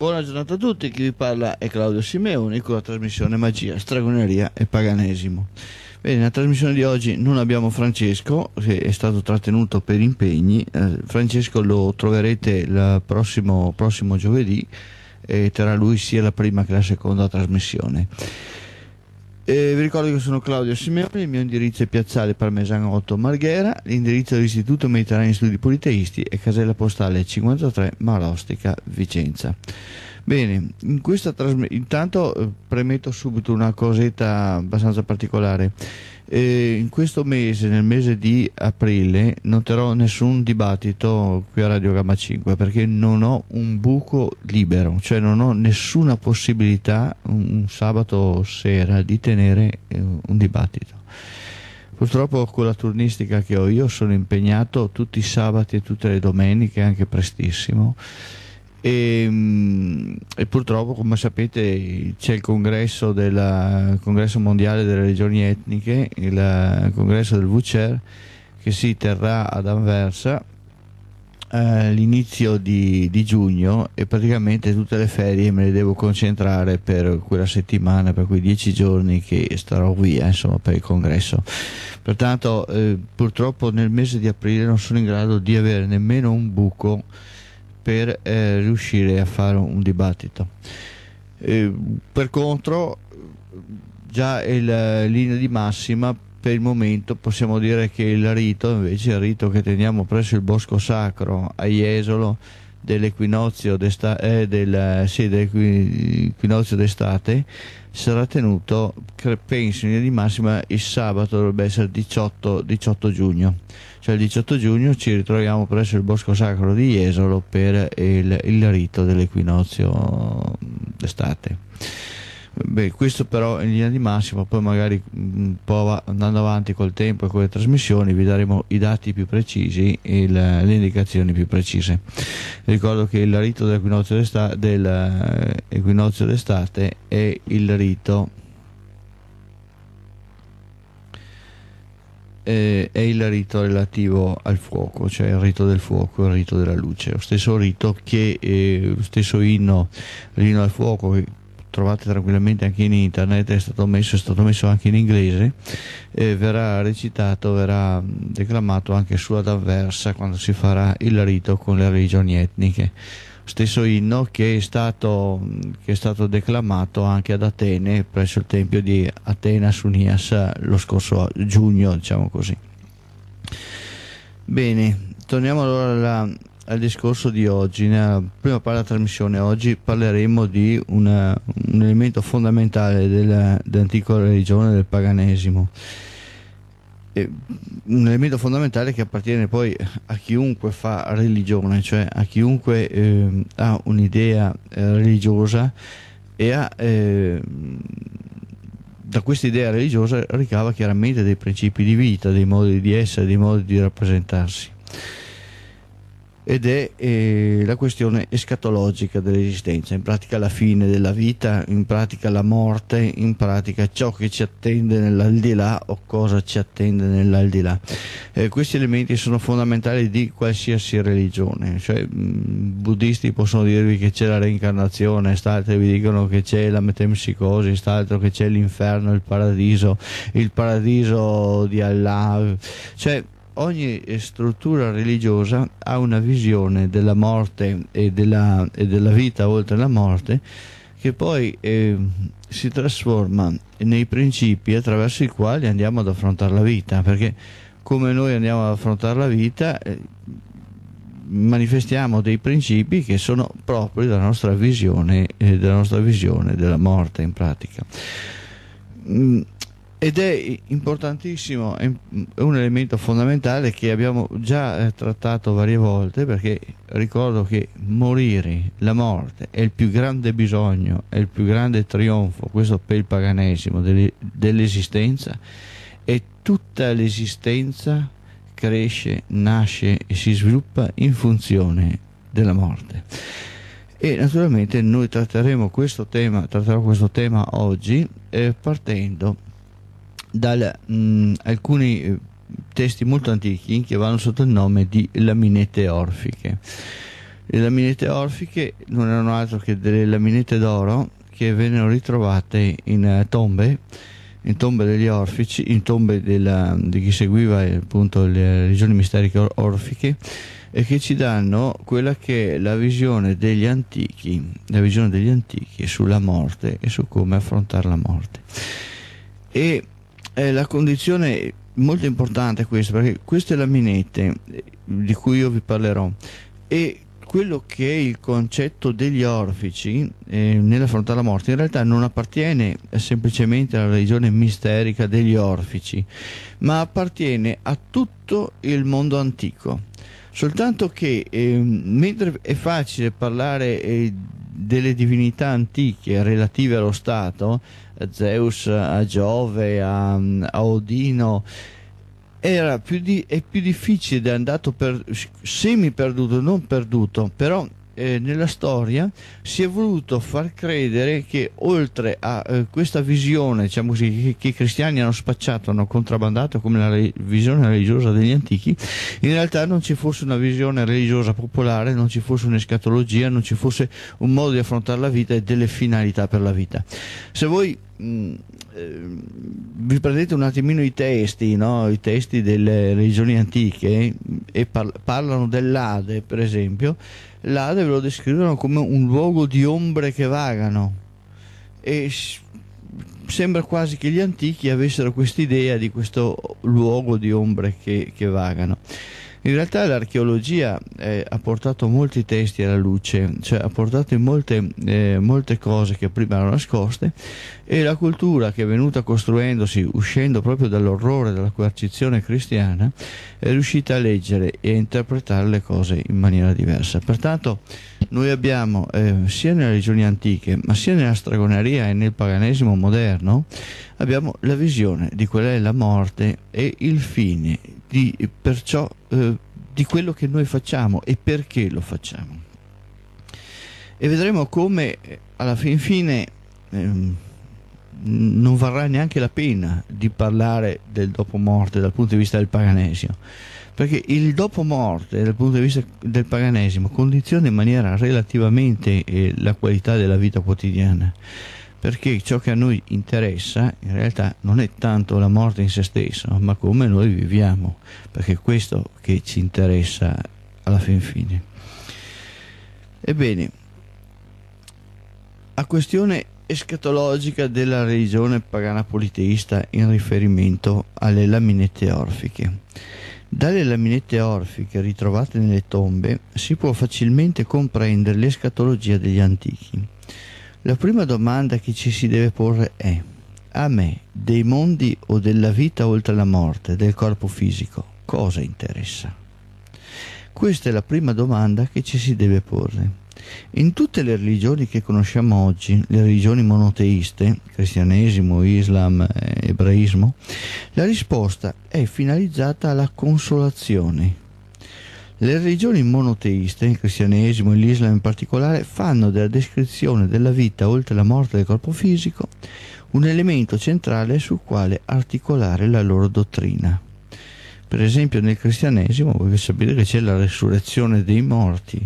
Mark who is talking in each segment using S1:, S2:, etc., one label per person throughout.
S1: Buona giornata a tutti, chi vi parla è Claudio Simeoni con la trasmissione Magia, Stragoneria e Paganesimo. Bene, nella trasmissione di oggi non abbiamo Francesco, che è stato trattenuto per impegni. Eh, Francesco lo troverete il prossimo, prossimo giovedì e terrà lui sia la prima che la seconda trasmissione. Eh, vi ricordo che sono Claudio Simeoni, il mio indirizzo è Piazzale Parmesano 8 Marghera, l'indirizzo dell'Istituto Mediterraneo Studi Politeisti e casella postale 53 Malostica Vicenza. Bene, in questa intanto eh, premetto subito una cosetta abbastanza particolare. Eh, in questo mese, nel mese di aprile, non terrò nessun dibattito qui a Radio Gamma 5 perché non ho un buco libero, cioè non ho nessuna possibilità un, un sabato sera di tenere eh, un dibattito. Purtroppo con la turnistica che ho io sono impegnato tutti i sabati e tutte le domeniche, anche prestissimo e, ehm, e, purtroppo come sapete c'è il congresso, della, congresso, mondiale delle regioni etniche il congresso del VCER che si terrà ad Anversa eh, all'inizio di, di, giugno e praticamente tutte le ferie me le devo concentrare per quella settimana per quei dieci giorni che starò via eh, insomma per il congresso pertanto eh, purtroppo nel mese di aprile non sono in grado di avere nemmeno un buco per eh, riuscire a fare un dibattito. Eh, per contro, già la linea di massima per il momento possiamo dire che il rito, invece il rito che teniamo presso il Bosco Sacro a Jesolo dell'equinozio d'estate, eh, del, sì, dell sarà tenuto, penso in linea di massima, il sabato dovrebbe essere 18, 18 giugno cioè il 18 giugno ci ritroviamo presso il Bosco Sacro di Jesolo per il, il rito dell'equinozio d'estate. Beh, questo però in linea di massima, poi magari av andando avanti col tempo e con le trasmissioni vi daremo i dati più precisi e le, le indicazioni più precise. Ricordo che il rito dell'equinozio eh, d'estate del, è il rito eh, è il rito relativo al fuoco, cioè il rito del fuoco, e il rito della luce, lo stesso rito che eh, lo stesso inno, l'inno al fuoco che trovate tranquillamente anche in internet, è stato messo, è stato messo anche in inglese, eh, verrà recitato, verrà declamato anche su ad avversa quando si farà il rito con le religioni etniche stesso inno che è, stato, che è stato, declamato anche ad Atene presso il tempio di Atena Sunias eh, lo scorso giugno, diciamo così. Bene, torniamo allora alla, al discorso di oggi. Nella prima parte della trasmissione oggi parleremo di una, un elemento fondamentale della, dell'antica religione del paganesimo eh, un elemento fondamentale che appartiene poi a chiunque fa religione, cioè a chiunque eh, ha un'idea eh, religiosa e ha, ehm, da questa idea religiosa ricava chiaramente dei principi di vita, dei modi di essere, dei modi di rappresentarsi ed è eh, la questione escatologica dell'esistenza, in pratica la fine della vita, in pratica la morte, in pratica ciò che ci attende nell'aldilà o cosa ci attende nell'aldilà. Eh, questi elementi sono fondamentali di qualsiasi religione, cioè mh, mm, buddisti possono dirvi che c'è la reincarnazione, altri vi dicono che c'è la metempsicosi, altro che c'è l'inferno, il paradiso, il paradiso di Allah, cioè ogni struttura religiosa ha una visione della morte e della, e della vita oltre la morte che poi eh, si trasforma nei principi attraverso i quali andiamo ad affrontare la vita, perché come noi andiamo ad affrontare la vita eh, manifestiamo dei principi che sono propri della nostra visione, eh, della, nostra visione della morte in pratica. Mm ed è importantissimo, è un elemento fondamentale che abbiamo già eh, trattato varie volte perché ricordo che morire, la morte, è il più grande bisogno, è il più grande trionfo, questo per il paganesimo, dell'esistenza e tutta l'esistenza cresce, nasce e si sviluppa in funzione della morte. E naturalmente noi tratteremo questo tema, tratterò questo tema oggi eh, partendo da mm, alcuni eh, testi molto antichi che vanno sotto il nome di laminette orfiche. Le laminette orfiche non erano altro che delle laminette d'oro che vennero ritrovate in eh, tombe, in tombe degli orfici, in tombe della, di chi seguiva eh, appunto le religioni misteriche or orfiche e che ci danno quella che è la visione degli antichi, la visione degli antichi sulla morte e su come affrontare la morte. E è eh, la condizione molto importante questa, perché queste laminette eh, di cui io vi parlerò e quello che è il concetto degli orfici eh, nell'affrontare la morte in realtà non appartiene semplicemente alla religione misterica degli orfici, ma appartiene a tutto il mondo antico soltanto che eh, mentre è facile parlare eh, delle divinità antiche relative allo Stato, a Zeus, a Giove, a, a Odino, più di, è più difficile, è andato per, semi perduto, non perduto, però eh, nella storia si è voluto far credere che oltre a eh, questa visione diciamo così, che, i cristiani hanno spacciato, hanno contrabbandato come la re- visione religiosa degli antichi, in realtà non ci fosse una visione religiosa popolare, non ci fosse un'escatologia, non ci fosse un modo di affrontare la vita e delle finalità per la vita. Se voi vi prendete un attimino i testi, no? i testi delle regioni antiche e par parlano dell'Ade, per esempio, l'Ade ve lo descrivono come un luogo di ombre che vagano e sembra quasi che gli antichi avessero quest'idea di questo luogo di ombre che, che vagano. In realtà l'archeologia eh, ha portato molti testi alla luce, cioè ha portato in molte, eh, molte cose che prima erano nascoste e la cultura che è venuta costruendosi, uscendo proprio dall'orrore della coercizione cristiana, è riuscita a leggere e a interpretare le cose in maniera diversa. Pertanto noi abbiamo eh, sia nelle regioni antiche, ma sia nella stragoneria e nel paganesimo moderno, abbiamo la visione di qual è la morte e il fine di, perciò, eh, di quello che noi facciamo e perché lo facciamo. E vedremo come eh, alla fin fine ehm, non varrà neanche la pena di parlare del dopo morte dal punto di vista del paganesimo, perché il dopo morte dal punto di vista del paganesimo condiziona in maniera relativamente eh, la qualità della vita quotidiana perché ciò che a noi interessa in realtà non è tanto la morte in se stessa, ma come noi viviamo, perché è questo che ci interessa alla fin fine. Ebbene, a questione escatologica della religione pagana politeista in riferimento alle laminette orfiche. Dalle laminette orfiche ritrovate nelle tombe si può facilmente comprendere l'escatologia degli antichi. La prima domanda che ci si deve porre è a me dei mondi o della vita oltre la morte, del corpo fisico, cosa interessa? Questa è la prima domanda che ci si deve porre. In tutte le religioni che conosciamo oggi, le religioni monoteiste, cristianesimo, islam, eh, ebraismo, la risposta è finalizzata alla consolazione, le religioni monoteiste, il cristianesimo e l'Islam in particolare, fanno della descrizione della vita oltre la morte del corpo fisico un elemento centrale sul quale articolare la loro dottrina. Per esempio nel cristianesimo voi sapete che c'è la resurrezione dei morti,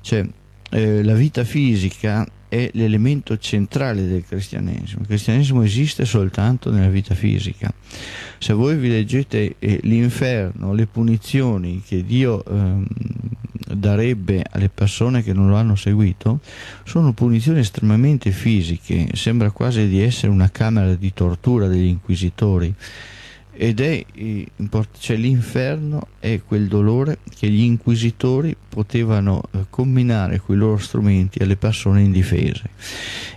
S1: cioè eh, la vita fisica è l'elemento centrale del cristianesimo. Il cristianesimo esiste soltanto nella vita fisica. Se voi vi leggete eh, l'inferno, le punizioni che Dio ehm, darebbe alle persone che non lo hanno seguito, sono punizioni estremamente fisiche, sembra quasi di essere una camera di tortura degli inquisitori ed è eh, cioè, l'inferno è quel dolore che gli inquisitori potevano eh, combinare con i loro strumenti alle persone indifese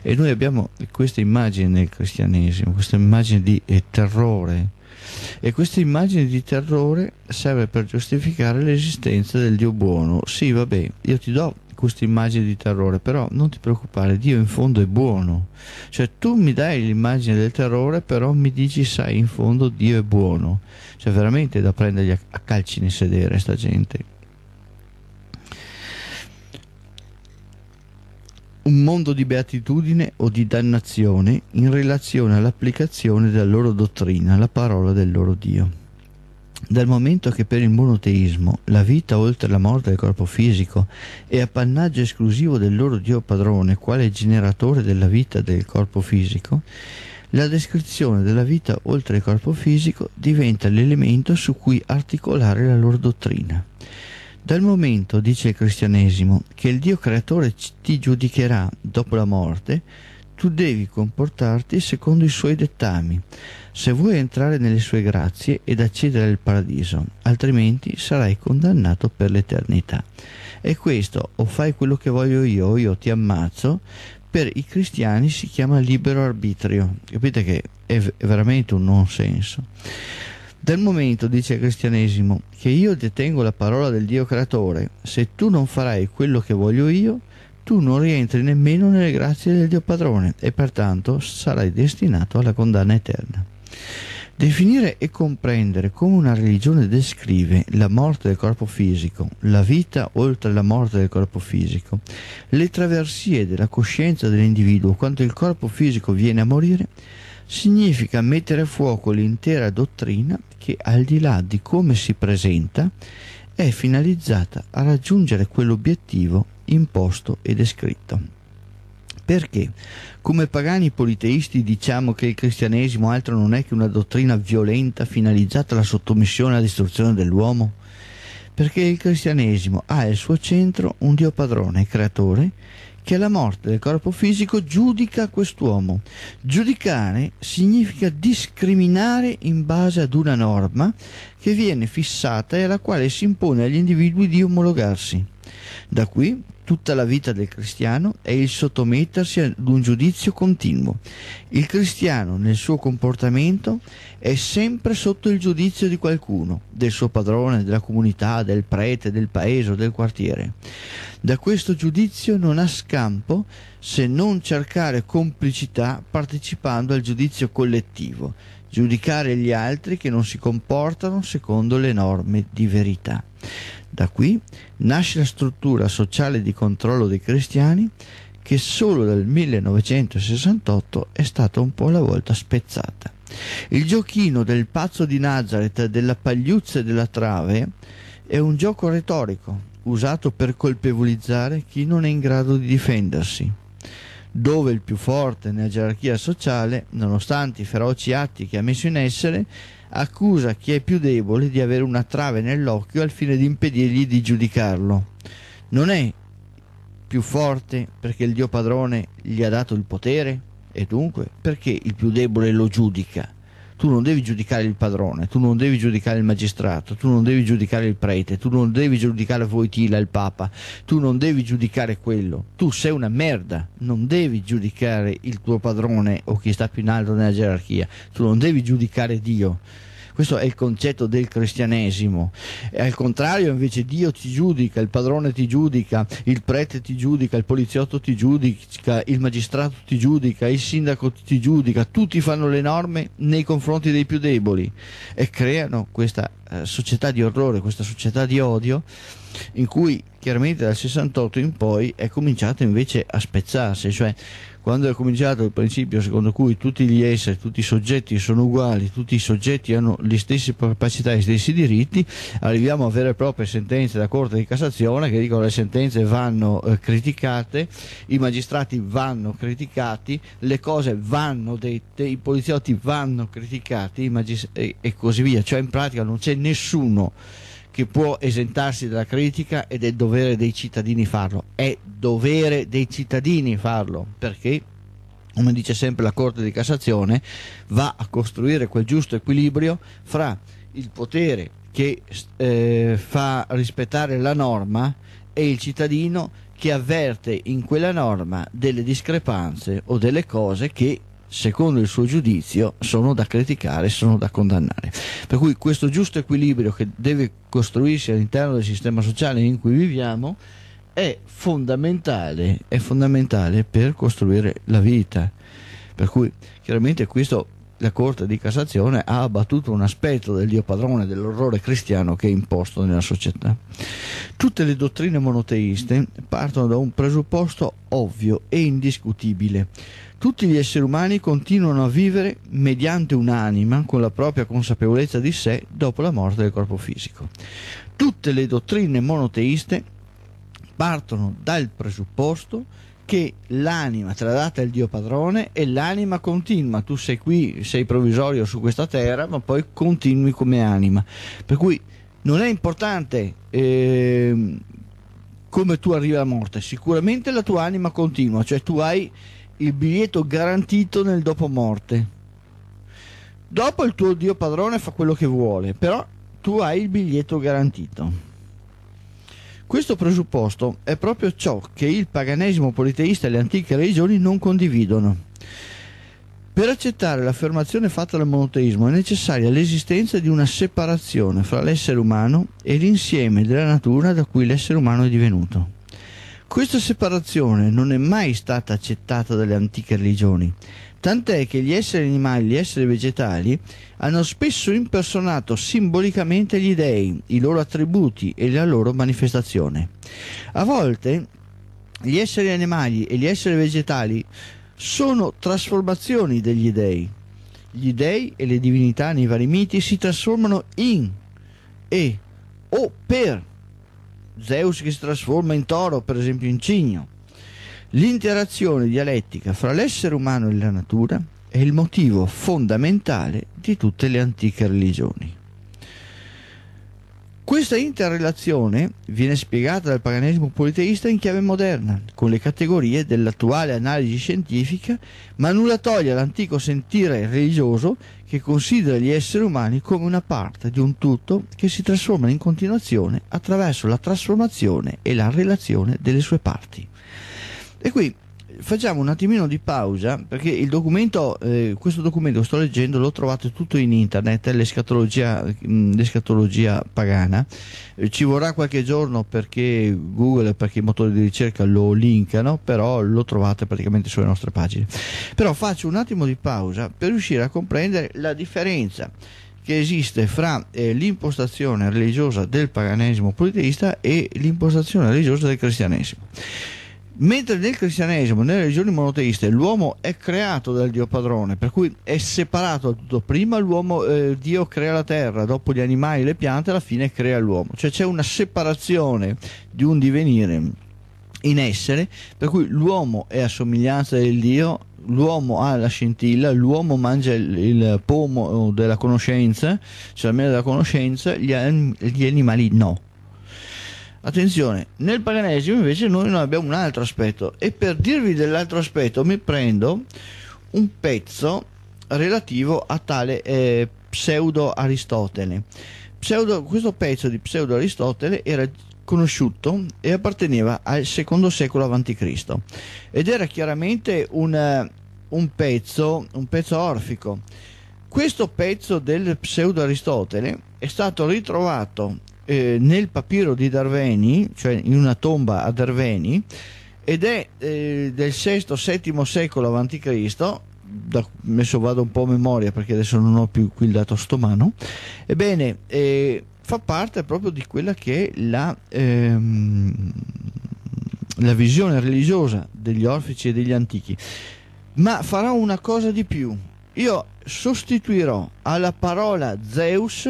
S1: e noi abbiamo questa immagine nel cristianesimo questa immagine di eh, terrore e questa immagine di terrore serve per giustificare l'esistenza del Dio buono sì vabbè io ti do questa immagine di terrore, però non ti preoccupare, Dio in fondo è buono. Cioè tu mi dai l'immagine del terrore, però mi dici, sai, in fondo Dio è buono. Cioè veramente da prendergli a calci nel sedere sta gente. un mondo di beatitudine o di dannazione in relazione all'applicazione della loro dottrina, la parola del loro Dio dal momento che per il monoteismo la vita oltre la morte del corpo fisico è appannaggio esclusivo del loro Dio padrone, quale generatore della vita del corpo fisico, la descrizione della vita oltre il corpo fisico diventa l'elemento su cui articolare la loro dottrina. Dal momento, dice il cristianesimo, che il Dio creatore ti giudicherà dopo la morte, tu devi comportarti secondo i suoi dettami, se vuoi entrare nelle sue grazie ed accedere al paradiso, altrimenti sarai condannato per l'eternità. E questo, o fai quello che voglio io, io ti ammazzo, per i cristiani si chiama libero arbitrio. Capite che è, è veramente un non senso. Dal momento, dice il cristianesimo, che io detengo la parola del Dio creatore, se tu non farai quello che voglio io, tu non rientri nemmeno nelle grazie del Dio padrone e pertanto sarai destinato alla condanna eterna. Definire e comprendere come una religione descrive la morte del corpo fisico, la vita oltre la morte del corpo fisico, le traversie della coscienza dell'individuo quando il corpo fisico viene a morire, significa mettere a fuoco l'intera dottrina che al di là di come si presenta è finalizzata a raggiungere quell'obiettivo imposto e descritto. Perché? Come pagani politeisti diciamo che il cristianesimo altro non è che una dottrina violenta finalizzata alla sottomissione e alla distruzione dell'uomo? Perché il cristianesimo ha al suo centro un Dio padrone creatore che alla morte del corpo fisico giudica quest'uomo. Giudicare significa discriminare in base ad una norma che viene fissata e alla quale si impone agli individui di omologarsi. Da qui tutta la vita del cristiano è il sottomettersi ad un giudizio continuo. Il cristiano nel suo comportamento è sempre sotto il giudizio di qualcuno, del suo padrone, della comunità, del prete, del paese o del quartiere. Da questo giudizio non ha scampo se non cercare complicità partecipando al giudizio collettivo, giudicare gli altri che non si comportano secondo le norme di verità. Da qui nasce la struttura sociale di controllo dei cristiani che solo dal 1968 è stata un po' alla volta spezzata. Il giochino del pazzo di Nazareth, della pagliuzza e della trave è un gioco retorico usato per colpevolizzare chi non è in grado di difendersi. Dove il più forte nella gerarchia sociale, nonostante i feroci atti che ha messo in essere, accusa chi è più debole di avere una trave nell'occhio al fine di impedirgli di giudicarlo. Non è più forte perché il Dio padrone gli ha dato il potere? E dunque perché il più debole lo giudica? tu non devi giudicare il padrone, tu non devi giudicare il magistrato, tu non devi giudicare il prete, tu non devi giudicare Voitila, il papa, tu non devi giudicare quello, tu sei una merda, non devi giudicare il tuo padrone o chi sta più in alto nella gerarchia, tu non devi giudicare Dio questo è il concetto del cristianesimo. E al contrario, invece, Dio ti giudica, il padrone ti giudica, il prete ti giudica, il poliziotto ti giudica, il magistrato ti giudica, il sindaco ti giudica, tutti fanno le norme nei confronti dei più deboli e creano questa eh, società di orrore, questa società di odio in cui chiaramente dal 68 in poi è cominciato invece a spezzarsi, cioè quando è cominciato il principio secondo cui tutti gli esseri, tutti i soggetti sono uguali, tutti i soggetti hanno le stesse capacità e gli stessi diritti, arriviamo a vere e proprie sentenze della Corte di Cassazione che dicono le sentenze vanno eh, criticate, i magistrati vanno criticati, le cose vanno dette, i poliziotti vanno criticati e, e così via, cioè in pratica non c'è nessuno che può esentarsi dalla critica ed è dovere dei cittadini farlo. È dovere dei cittadini farlo perché come dice sempre la Corte di Cassazione, va a costruire quel giusto equilibrio fra il potere che eh, fa rispettare la norma e il cittadino che avverte in quella norma delle discrepanze o delle cose che secondo il suo giudizio, sono da criticare, sono da condannare. Per cui questo giusto equilibrio che deve costruirsi all'interno del sistema sociale in cui viviamo è fondamentale, è fondamentale per costruire la vita. Per cui chiaramente questo la Corte di Cassazione ha abbattuto un aspetto del Dio padrone dell'orrore cristiano che è imposto nella società. Tutte le dottrine monoteiste partono da un presupposto ovvio e indiscutibile. Tutti gli esseri umani continuano a vivere mediante un'anima con la propria consapevolezza di sé dopo la morte del corpo fisico. Tutte le dottrine monoteiste partono dal presupposto che l'anima tradata il Dio padrone è l'anima continua, tu sei qui, sei provvisorio su questa terra, ma poi continui come anima. Per cui non è importante eh, come tu arrivi alla morte, sicuramente la tua anima continua, cioè tu hai il biglietto garantito nel dopo morte. Dopo il tuo Dio padrone fa quello che vuole, però tu hai il biglietto garantito. Questo presupposto è proprio ciò che il paganesimo politeista e le antiche religioni non condividono. Per accettare l'affermazione fatta dal monoteismo è necessaria l'esistenza di una separazione fra l'essere umano e l'insieme della natura da cui l'essere umano è divenuto. Questa separazione non è mai stata accettata dalle antiche religioni, tant'è che gli esseri animali e gli esseri vegetali hanno spesso impersonato simbolicamente gli dei, i loro attributi e la loro manifestazione. A volte gli esseri animali e gli esseri vegetali sono trasformazioni degli dei. Gli dei e le divinità nei vari miti si trasformano in e o per Zeus che si trasforma in toro, per esempio in cigno L'interazione dialettica fra l'essere umano e la natura è il motivo fondamentale di tutte le antiche religioni. Questa interrelazione viene spiegata dal paganesimo politeista in chiave moderna, con le categorie dell'attuale analisi scientifica, ma nulla toglie all'antico sentire religioso che considera gli esseri umani come una parte di un tutto che si trasforma in continuazione attraverso la trasformazione e la relazione delle sue parti. E qui facciamo un attimino di pausa perché documento, eh, questo documento che sto leggendo lo trovate tutto in internet, è l'escatologia, mm, l'escatologia pagana. Eh, ci vorrà qualche giorno perché Google e perché i motori di ricerca lo linkano, però lo trovate praticamente sulle nostre pagine. Però faccio un attimo di pausa per riuscire a comprendere la differenza che esiste fra eh, l'impostazione religiosa del paganesimo politeista e l'impostazione religiosa del cristianesimo. Mentre nel cristianesimo, nelle religioni monoteiste, l'uomo è creato dal Dio padrone, per cui è separato da tutto. Prima l'uomo, eh, Dio crea la terra, dopo gli animali, e le piante, alla fine crea l'uomo. Cioè c'è una separazione di un divenire in essere, per cui l'uomo è a somiglianza del Dio, l'uomo ha la scintilla, l'uomo mangia il, il pomo della conoscenza, cioè la mela della conoscenza, gli, gli animali no Attenzione, nel paganesimo invece noi abbiamo un altro aspetto e per dirvi dell'altro aspetto mi prendo un pezzo relativo a tale eh, pseudo Aristotele. Pseudo, questo pezzo di pseudo Aristotele era conosciuto e apparteneva al secondo secolo a.C. ed era chiaramente un, un, pezzo, un pezzo orfico. Questo pezzo del pseudo Aristotele è stato ritrovato eh, nel papiro di Darveni, cioè in una tomba a Darveni, ed è eh, del VI-VII secolo a.C., da, adesso vado un po' a memoria perché adesso non ho più qui il dato stomano, ebbene eh, fa parte proprio di quella che è la, ehm, la visione religiosa degli orfici e degli antichi, ma farò una cosa di più, io sostituirò alla parola Zeus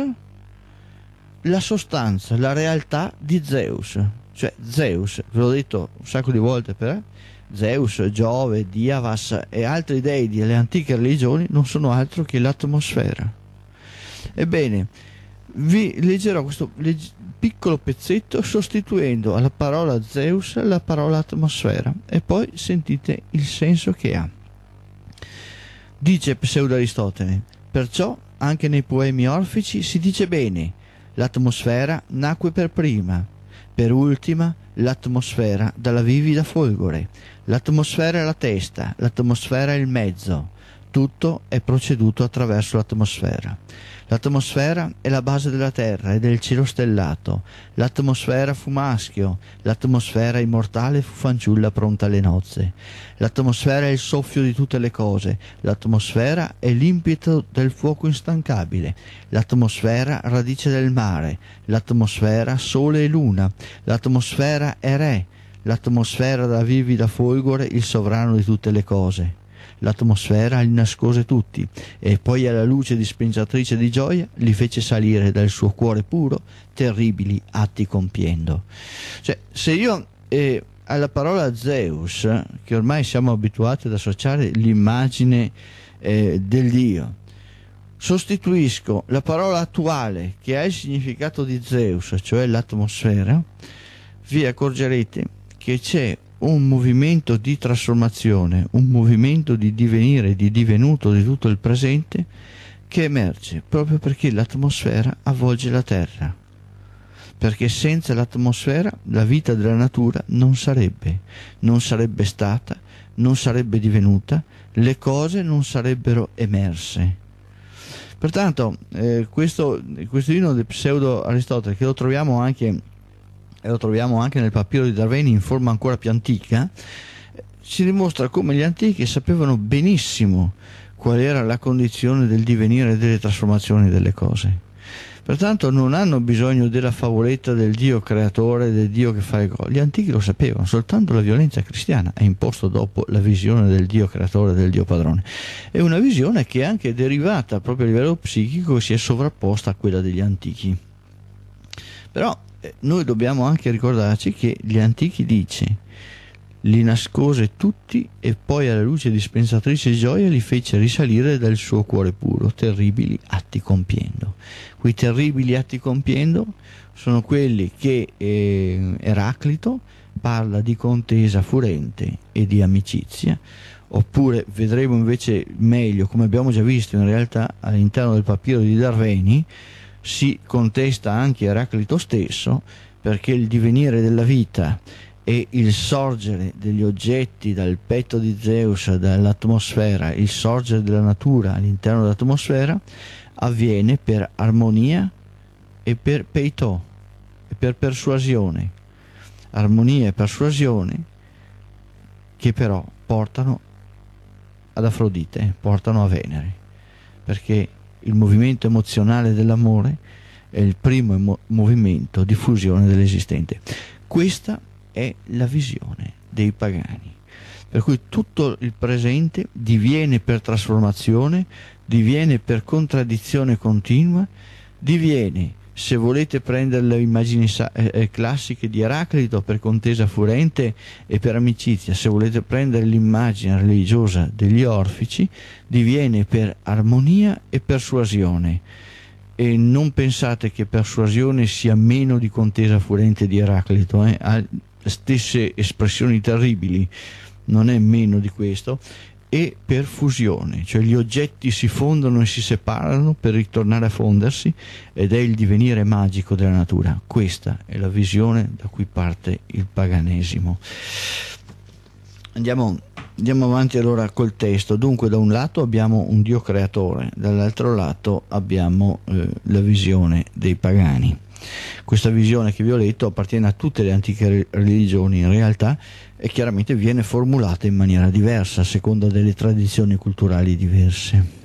S1: la sostanza, la realtà di Zeus. Cioè Zeus, ve l'ho detto un sacco di volte per Zeus, Giove, Diavas e altri dei delle antiche religioni non sono altro che l'atmosfera. Ebbene, vi leggerò questo legge- piccolo pezzetto sostituendo alla parola Zeus la parola atmosfera e poi sentite il senso che ha. Dice Pseudo Aristotele, perciò anche nei poemi orfici si dice bene l'atmosfera nacque per prima, per ultima l'atmosfera dalla vivida folgore, l'atmosfera è la testa, l'atmosfera è il mezzo, tutto è proceduto attraverso l'atmosfera. L'atmosfera è la base della Terra e del cielo stellato. L'atmosfera fu maschio, l'atmosfera immortale fu fanciulla pronta alle nozze. L'atmosfera è il soffio di tutte le cose, l'atmosfera è l'impeto del fuoco instancabile, l'atmosfera radice del mare, l'atmosfera sole e luna, l'atmosfera è re, l'atmosfera da vivida folgore il sovrano di tutte le cose. L'atmosfera li nascose tutti e poi alla luce dispensatrice di gioia li fece salire dal suo cuore puro terribili atti compiendo. Cioè, se io eh, alla parola Zeus, che ormai siamo abituati ad associare l'immagine eh, del Dio, sostituisco la parola attuale che ha il significato di Zeus, cioè l'atmosfera, vi accorgerete che c'è un movimento di trasformazione, un movimento di divenire, di divenuto di tutto il presente che emerge proprio perché l'atmosfera avvolge la Terra. Perché senza l'atmosfera la vita della natura non sarebbe, non sarebbe stata, non sarebbe divenuta, le cose non sarebbero emerse. Pertanto, eh, questo, questo inno di pseudo Aristotele, che lo troviamo anche e lo troviamo anche nel papiro di Darwin in forma ancora più antica, ci dimostra come gli antichi sapevano benissimo qual era la condizione del divenire e delle trasformazioni delle cose. Pertanto non hanno bisogno della favoletta del Dio creatore, del Dio che fa il gol. Gli antichi lo sapevano, soltanto la violenza cristiana è imposta dopo la visione del Dio creatore, del Dio padrone. È una visione che è anche derivata proprio a livello psichico e si è sovrapposta a quella degli antichi. Però eh, noi dobbiamo anche ricordarci che gli antichi dice li nascose tutti e poi alla luce dispensatrice di gioia li fece risalire dal suo cuore puro, terribili atti compiendo. Quei terribili atti compiendo sono quelli che eh, Eraclito parla di contesa furente e di amicizia, oppure vedremo invece meglio, come abbiamo già visto in realtà all'interno del papiro di Darveni, si contesta anche Eraclito stesso perché il divenire della vita e il sorgere degli oggetti dal petto di Zeus, dall'atmosfera, il sorgere della natura all'interno dell'atmosfera avviene per armonia e per peito, e per persuasione. Armonia e persuasione che però portano ad Afrodite, portano a Venere, perché il movimento emozionale dell'amore è il primo emo- movimento di fusione dell'esistente. Questa è la visione dei pagani, per cui tutto il presente diviene per trasformazione, diviene per contraddizione continua, diviene se volete prendere le immagini eh, eh, classiche di Eraclito per contesa furente e per amicizia, se volete prendere l'immagine religiosa degli orfici, diviene per armonia e persuasione. E non pensate che persuasione sia meno di contesa furente di Eraclito, eh? ha stesse espressioni terribili, non è meno di questo e per fusione, cioè gli oggetti si fondono e si separano per ritornare a fondersi ed è il divenire magico della natura. Questa è la visione da cui parte il paganesimo. Andiamo, andiamo avanti allora col testo. Dunque da un lato abbiamo un Dio creatore, dall'altro lato abbiamo eh, la visione dei pagani. Questa visione che vi ho letto appartiene a tutte le antiche religioni, in realtà e chiaramente viene formulata in maniera diversa a seconda delle tradizioni culturali diverse.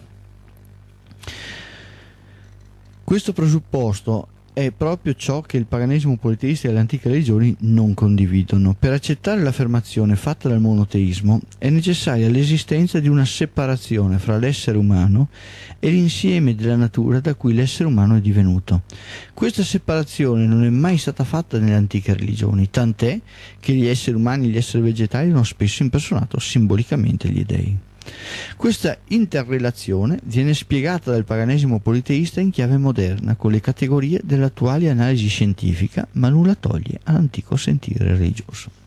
S1: Questo presupposto è proprio ciò che il paganesimo politeista e le antiche religioni non condividono. Per accettare l'affermazione fatta dal monoteismo è necessaria l'esistenza di una separazione fra l'essere umano e l'insieme della natura da cui l'essere umano è divenuto. Questa separazione non è mai stata fatta nelle antiche religioni, tant'è che gli esseri umani e gli esseri vegetali hanno spesso impersonato simbolicamente gli dei. Questa interrelazione viene spiegata dal paganesimo politeista in chiave moderna con le categorie dell'attuale analisi scientifica, ma nulla toglie all'antico sentire religioso.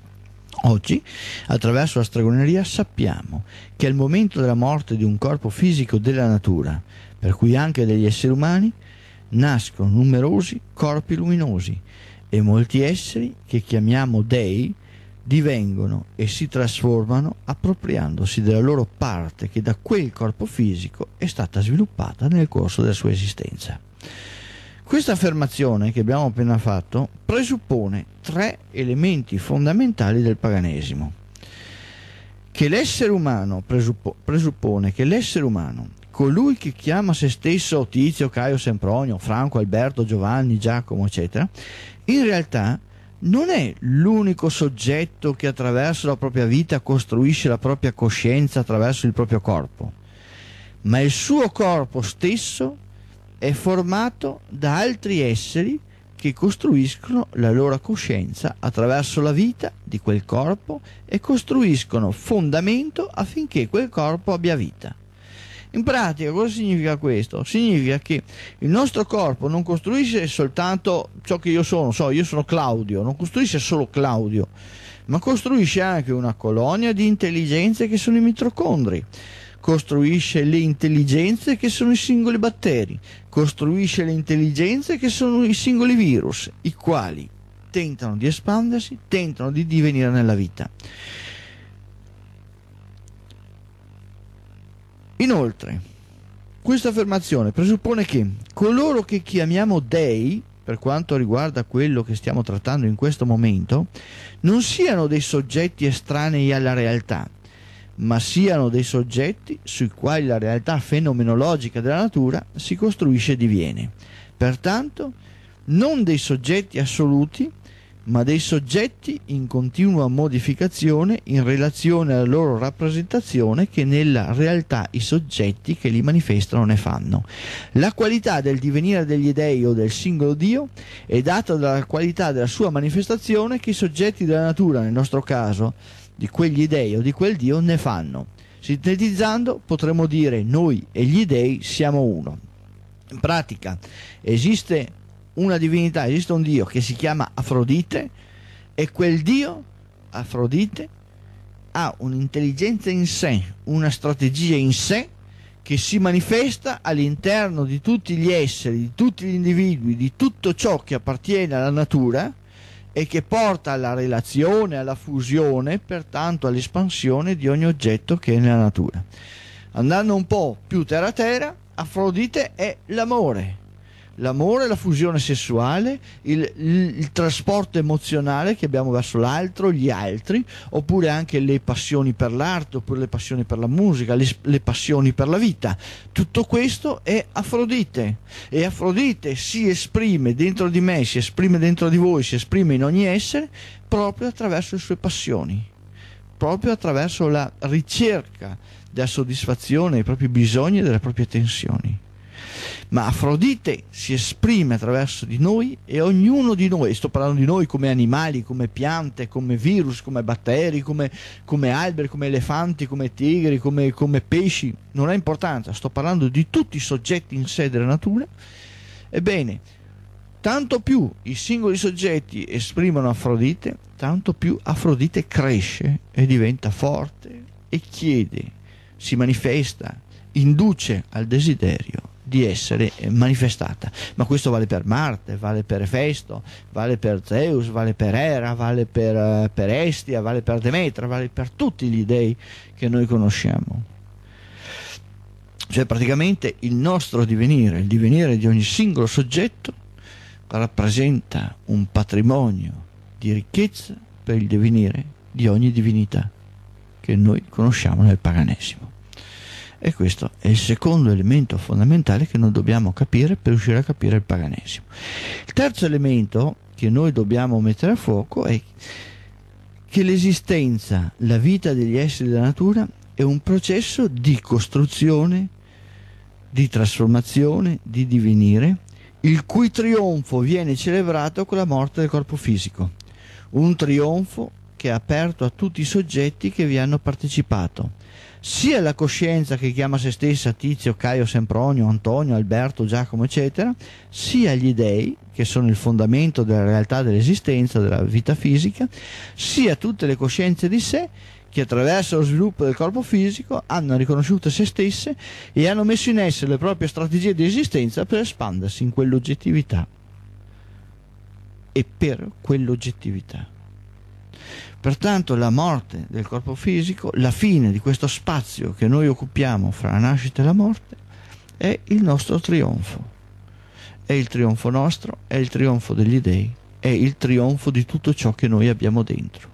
S1: Oggi, attraverso la stragoneria, sappiamo che al momento della morte di un corpo fisico della natura, per cui anche degli esseri umani, nascono numerosi corpi luminosi e molti esseri che chiamiamo dei divengono e si trasformano appropriandosi della loro parte che da quel corpo fisico è stata sviluppata nel corso della sua esistenza. Questa affermazione che abbiamo appena fatto presuppone tre elementi fondamentali del paganesimo. Che l'essere umano presuppo, presuppone che l'essere umano, colui che chiama se stesso Tizio, Caio, Sempronio, Franco, Alberto, Giovanni, Giacomo, eccetera, in realtà non è l'unico soggetto che attraverso la propria vita costruisce la propria coscienza attraverso il proprio corpo, ma il suo corpo stesso è formato da altri esseri che costruiscono la loro coscienza attraverso la vita di quel corpo e costruiscono fondamento affinché quel corpo abbia vita. In pratica cosa significa questo? Significa che il nostro corpo non costruisce soltanto ciò che io sono, so, io sono Claudio, non costruisce solo Claudio, ma costruisce anche una colonia di intelligenze che sono i mitocondri costruisce le intelligenze che sono i singoli batteri, costruisce le intelligenze che sono i singoli virus, i quali tentano di espandersi, tentano di divenire nella vita. Inoltre, questa affermazione presuppone che coloro che chiamiamo dei, per quanto riguarda quello che stiamo trattando in questo momento, non siano dei soggetti estranei alla realtà, ma siano dei soggetti sui quali la realtà fenomenologica della natura si costruisce e diviene. Pertanto, non dei soggetti assoluti, ma dei soggetti in continua modificazione in relazione alla loro rappresentazione che nella realtà i soggetti che li manifestano ne fanno. La qualità del divenire degli dei o del singolo Dio è data dalla qualità della sua manifestazione che i soggetti della natura, nel nostro caso, di quegli dei o di quel Dio ne fanno. Sintetizzando, potremmo dire noi e gli dei siamo uno. In pratica, esiste una divinità, esiste un dio che si chiama Afrodite e quel dio, Afrodite, ha un'intelligenza in sé, una strategia in sé che si manifesta all'interno di tutti gli esseri, di tutti gli individui, di tutto ciò che appartiene alla natura e che porta alla relazione, alla fusione, pertanto all'espansione di ogni oggetto che è nella natura. Andando un po' più terra a terra, Afrodite è l'amore, l'amore, la fusione sessuale, il, il, il, trasporto emozionale che abbiamo verso l'altro, gli altri, oppure anche le passioni per l'arte, oppure le passioni per la musica, le, le passioni per la vita. Tutto questo è Afrodite e Afrodite si esprime dentro di me, si esprime dentro di voi, si esprime in ogni essere proprio attraverso le sue passioni, proprio attraverso la ricerca della soddisfazione dei propri bisogni e delle proprie tensioni ma Afrodite si esprime attraverso di noi e ognuno di noi, sto parlando di noi come animali, come piante, come virus, come batteri, come, come alberi, come elefanti, come tigri, come, come pesci, non ha importanza, sto parlando di tutti i soggetti in sé della natura, ebbene, tanto più i singoli soggetti esprimono Afrodite, tanto più Afrodite cresce e diventa forte e chiede, si manifesta, induce al desiderio di essere manifestata. Ma questo vale per Marte, vale per Efesto, vale per Zeus, vale per Era, vale per, eh, per Estia, vale per Demetra, vale per tutti gli dei che noi conosciamo. Cioè praticamente il nostro divenire, il divenire di ogni singolo soggetto rappresenta un patrimonio di ricchezza per il divenire di ogni divinità che noi conosciamo nel paganesimo. E questo è il secondo elemento fondamentale che noi dobbiamo capire per riuscire a capire il paganesimo. Il terzo elemento che noi dobbiamo mettere a fuoco è che l'esistenza, la vita degli esseri della natura è un processo di costruzione, di trasformazione, di divenire, il cui trionfo viene celebrato con la morte del corpo fisico. Un trionfo che è aperto a tutti i soggetti che vi hanno partecipato sia la coscienza che chiama se stessa Tizio, Caio, Sempronio, Antonio, Alberto, Giacomo, eccetera, sia gli dei, che sono il fondamento della realtà dell'esistenza, della vita fisica, sia tutte le coscienze di sé che attraverso lo sviluppo del corpo fisico hanno riconosciuto se stesse e hanno messo in essere le proprie strategie di esistenza per espandersi in quell'oggettività e per quell'oggettività. Pertanto la morte del corpo fisico, la fine di questo spazio che noi occupiamo fra la nascita e la morte, è il nostro trionfo. È il trionfo nostro, è il trionfo degli dei, è il trionfo di tutto ciò che noi abbiamo dentro.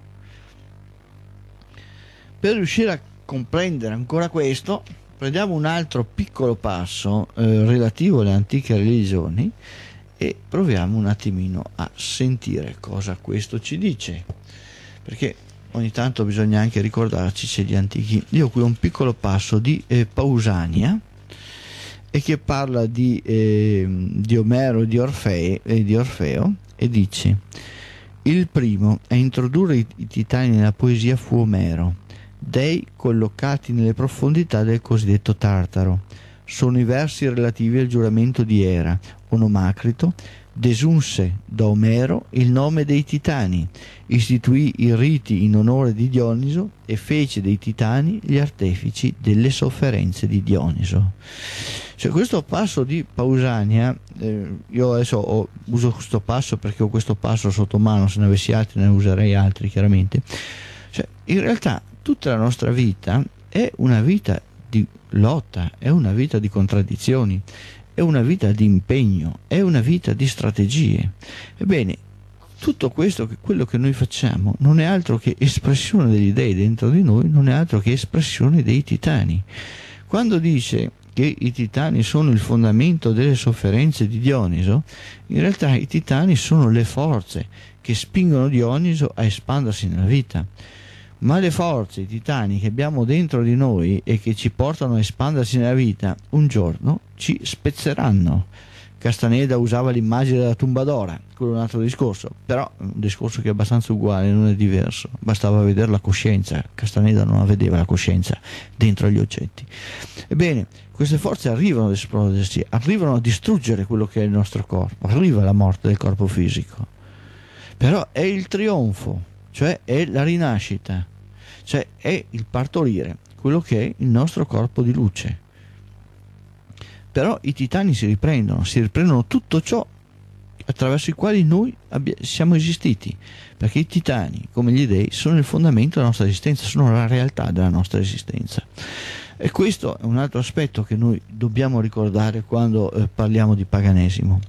S1: Per riuscire a comprendere ancora questo, prendiamo un altro piccolo passo eh, relativo alle antiche religioni e proviamo un attimino a sentire cosa questo ci dice perché ogni tanto bisogna anche ricordarci gli antichi. Io qui ho un piccolo passo di eh, Pausania e che parla di, eh, di Omero di Orfeo, eh, di Orfeo e dice il primo a introdurre i, i titani nella poesia fu Omero, dei collocati nelle profondità del cosiddetto Tartaro. Sono i versi relativi al giuramento di Era, onomacrito, desunse da Omero il nome dei Titani, istituì i riti in onore di Dioniso e fece dei Titani gli artefici delle sofferenze di Dioniso. Cioè, questo passo di Pausania, eh, io adesso ho, uso questo passo perché ho questo passo sotto mano, se ne avessi altri ne userei altri chiaramente, cioè, in realtà tutta la nostra vita è una vita di lotta, è una vita di contraddizioni, è una vita di impegno, è una vita di strategie. Ebbene, tutto questo, quello che noi facciamo, non è altro che espressione degli dèi dentro di noi, non è altro che espressione dei titani. Quando dice che i titani sono il fondamento delle sofferenze di Dioniso, in realtà i titani sono le forze che spingono Dioniso a espandersi nella vita ma le forze titani che abbiamo dentro di noi e che ci portano a espandersi nella vita, un giorno ci spezzeranno. Castaneda usava l'immagine della tomba d'ora, quello è un altro discorso, però un discorso che è abbastanza uguale, non è diverso, bastava vedere la coscienza, Castaneda non la vedeva la coscienza dentro agli oggetti. Ebbene, queste forze arrivano ad esplodersi, arrivano a distruggere quello che è il nostro corpo, arriva la morte del corpo fisico, però è il trionfo, cioè è la rinascita cioè è il partorire quello che è il nostro corpo di luce. Però i titani si riprendono, si riprendono tutto ciò attraverso i quali noi siamo esistiti, perché i titani, come gli dei, sono il fondamento della nostra esistenza, sono la realtà della nostra esistenza. E questo è un altro aspetto che noi dobbiamo ricordare quando eh, parliamo di paganesimo.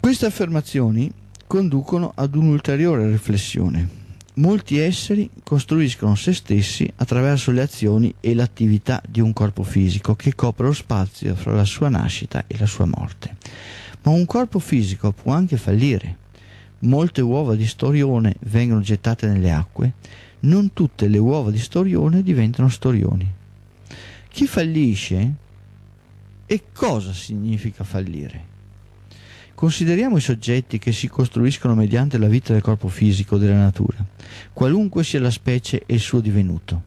S1: Queste affermazioni conducono ad un'ulteriore riflessione molti esseri costruiscono se stessi attraverso le azioni e l'attività di un corpo fisico che copre lo spazio fra la sua nascita e la sua morte. Ma un corpo fisico può anche fallire. Molte uova di storione vengono gettate nelle acque, non tutte le uova di storione diventano storioni. Chi fallisce e cosa significa fallire? Consideriamo i soggetti che si costruiscono mediante la vita del corpo fisico della natura, qualunque sia la specie e il suo divenuto.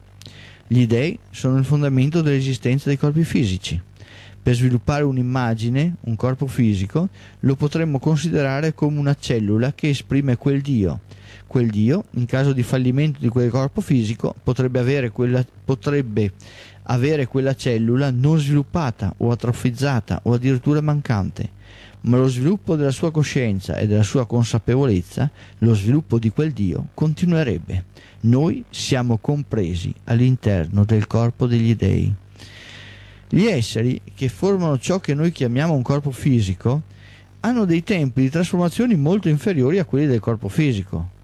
S1: Gli dei sono il fondamento dell'esistenza dei corpi fisici. Per sviluppare un'immagine, un corpo fisico, lo potremmo considerare come una cellula che esprime quel Dio. Quel Dio, in caso di fallimento di quel corpo fisico, potrebbe avere quella, potrebbe avere quella cellula non sviluppata o atrofizzata o addirittura mancante ma lo sviluppo della sua coscienza e della sua consapevolezza, lo sviluppo di quel Dio, continuerebbe. Noi siamo compresi all'interno del corpo degli dei. Gli esseri che formano ciò che noi chiamiamo un corpo fisico hanno dei tempi di trasformazioni molto inferiori a quelli del corpo fisico.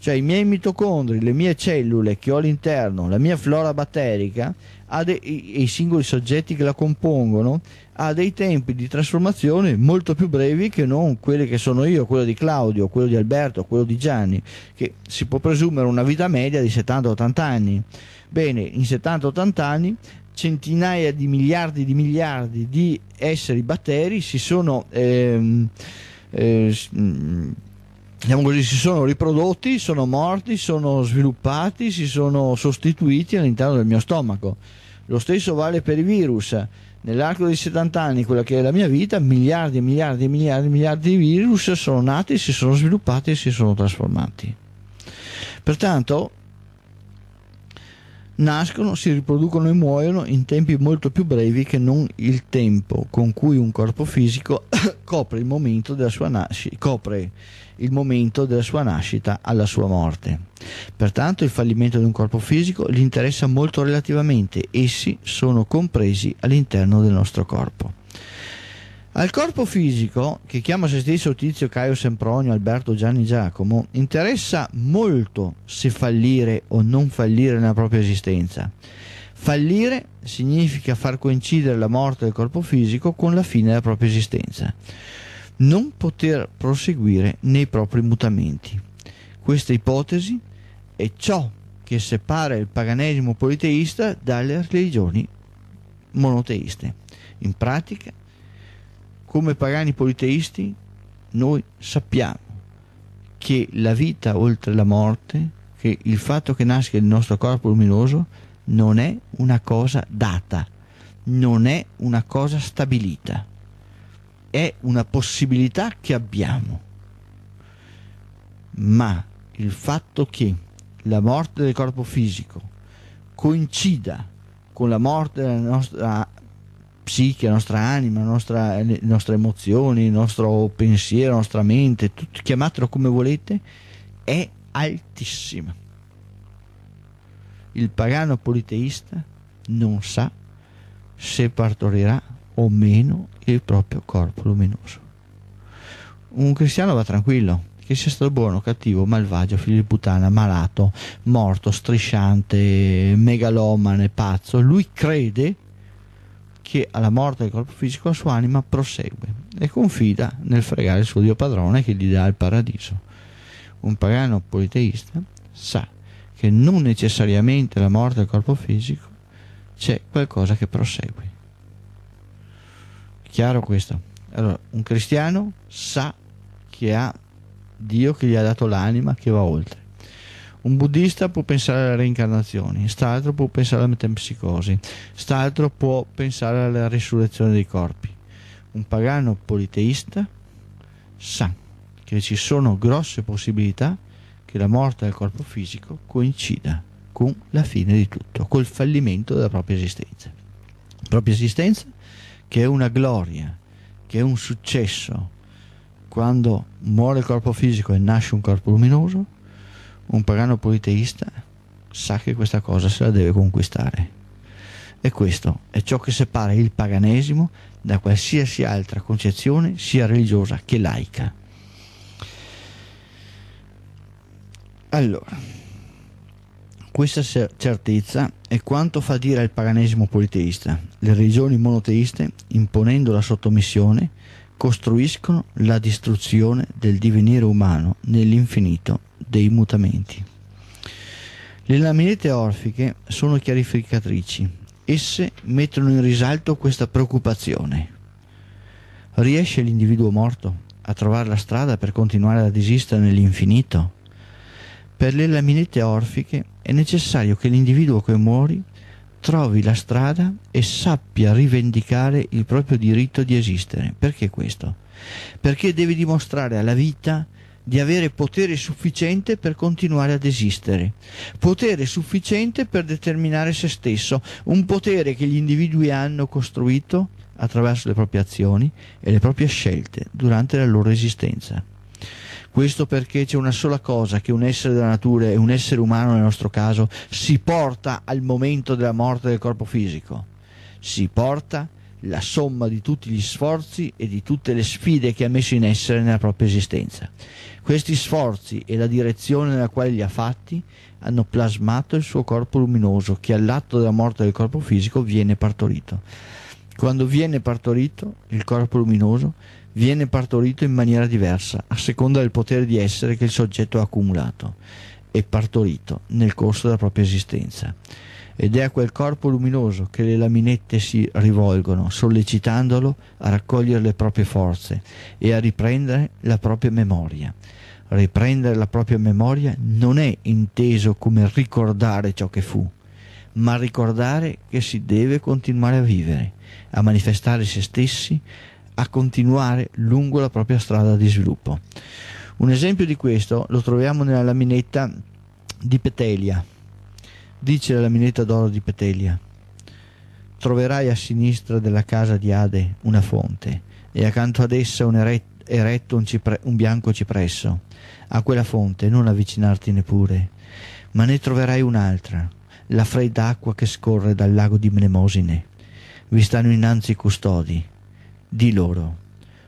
S1: Cioè i miei mitocondri, le mie cellule che ho all'interno, la mia flora batterica e i, i singoli soggetti che la compongono ha dei tempi di trasformazione molto più brevi che non quelli che sono io, quello di Claudio, quello di Alberto, quello di Gianni, che si può presumere una vita media di 70-80 anni. Bene, in 70-80 anni centinaia di miliardi di miliardi di esseri batteri si sono ehm, eh, diciamo così, si sono riprodotti, sono morti, sono sviluppati, si sono sostituiti all'interno del mio stomaco. Lo stesso vale per i virus. Nell'arco dei 70 anni, quella che è la mia vita, miliardi e miliardi e miliardi e miliardi di virus sono nati, si sono sviluppati e si sono trasformati. Pertanto nascono, si riproducono e muoiono in tempi molto più brevi che non il tempo con cui un corpo fisico copre il momento della sua nascita, copre il momento della sua nascita alla sua morte. Pertanto il fallimento di un corpo fisico li interessa molto relativamente, essi sono compresi all'interno del nostro corpo. Al corpo fisico, che chiama se stesso Tizio Caio Sempronio Alberto Gianni Giacomo, interessa molto se fallire o non fallire nella propria esistenza. Fallire significa far coincidere la morte del corpo fisico con la fine della propria esistenza non poter proseguire nei propri mutamenti. Questa ipotesi è ciò che separa il paganesimo politeista dalle religioni monoteiste. In pratica, come pagani politeisti, noi sappiamo che la vita oltre la morte, che il fatto che nasca il nostro corpo luminoso, non è una cosa data, non è una cosa stabilita è una possibilità che abbiamo, ma il fatto che la morte del corpo fisico coincida con la morte della nostra psiche, la nostra anima, nostra, le nostre emozioni, il nostro pensiero, la nostra mente, tutto, chiamatelo come volete, è altissima. Il pagano politeista non sa se partorirà o meno il proprio corpo luminoso. Un cristiano va tranquillo, che sia stato buono, cattivo, malvagio, figlio di puttana, malato, morto, strisciante, megalomane, pazzo, lui crede che alla morte del corpo fisico la sua anima prosegue e confida nel fregare il suo Dio padrone che gli dà il paradiso. Un pagano politeista sa che non necessariamente la morte del corpo fisico c'è qualcosa che prosegue chiaro questo? Allora, un cristiano sa che ha Dio che gli ha dato l'anima che va oltre. Un buddista può pensare alla reincarnazione, st'altro può pensare alla metempsicosi, st'altro può pensare alla risurrezione dei corpi. Un pagano politeista sa che ci sono grosse possibilità che la morte del corpo fisico coincida con la fine di tutto, col fallimento della propria esistenza. La propria esistenza che è una gloria, che è un successo. Quando muore il corpo fisico e nasce un corpo luminoso, un pagano politeista sa che questa cosa se la deve conquistare. E questo è ciò che separa il paganesimo da qualsiasi altra concezione, sia religiosa che laica. Allora, questa certezza è quanto fa dire al paganesimo politeista. Le religioni monoteiste, imponendo la sottomissione, costruiscono la distruzione del divenire umano nell'infinito dei mutamenti. Le laminette orfiche sono chiarificatrici. Esse mettono in risalto questa preoccupazione. Riesce l'individuo morto a trovare la strada per continuare ad esistere nell'infinito? Per le laminette orfiche è necessario che l'individuo che muori trovi la strada e sappia rivendicare il proprio diritto di esistere. Perché questo? Perché deve dimostrare alla vita di avere potere sufficiente per continuare ad esistere, potere sufficiente per determinare se stesso, un potere che gli individui hanno costruito attraverso le proprie azioni e le proprie scelte durante la loro esistenza. Questo perché c'è una sola cosa che un essere della natura e un essere umano nel nostro caso si porta al momento della morte del corpo fisico. Si porta la somma di tutti gli sforzi e di tutte le sfide che ha messo in essere nella propria esistenza. Questi sforzi e la direzione nella quale li ha fatti hanno plasmato il suo corpo luminoso che all'atto della morte del corpo fisico viene partorito. Quando viene partorito il corpo luminoso viene partorito in maniera diversa, a seconda del potere di essere che il soggetto ha accumulato e partorito nel corso della propria esistenza. Ed è a quel corpo luminoso che le laminette si rivolgono, sollecitandolo a raccogliere le proprie forze e a riprendere la propria memoria. Riprendere la propria memoria non è inteso come ricordare ciò che fu, ma ricordare che si deve continuare a vivere, a manifestare se stessi a continuare lungo la propria strada di sviluppo. Un esempio di questo lo troviamo nella laminetta di Petelia. Dice la laminetta d'oro di Petelia: Troverai a sinistra della casa di Ade una fonte e accanto ad essa un eretto eretto un, cipre- un, bianco cipresso. A quella fonte non avvicinarti neppure, ma ne troverai un'altra, la fredda acqua che scorre dal lago di Mnemosine. Vi stanno innanzi i custodi, di loro.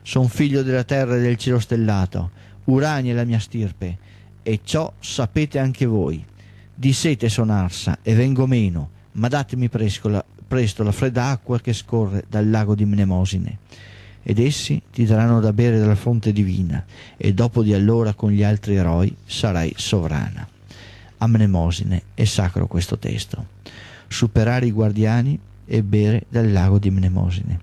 S1: Son figlio della terra e del cielo stellato, Urania è la mia stirpe, e ciò sapete anche voi. Di sete son arsa e vengo meno, ma datemi presto la, presto la fredda acqua che scorre dal lago di Mnemosine. Ed essi ti daranno da bere dalla fonte divina, e dopo di allora con gli altri eroi sarai sovrana. A Mnemosine è sacro questo testo. Superare i guardiani e bere dal lago di Mnemosine.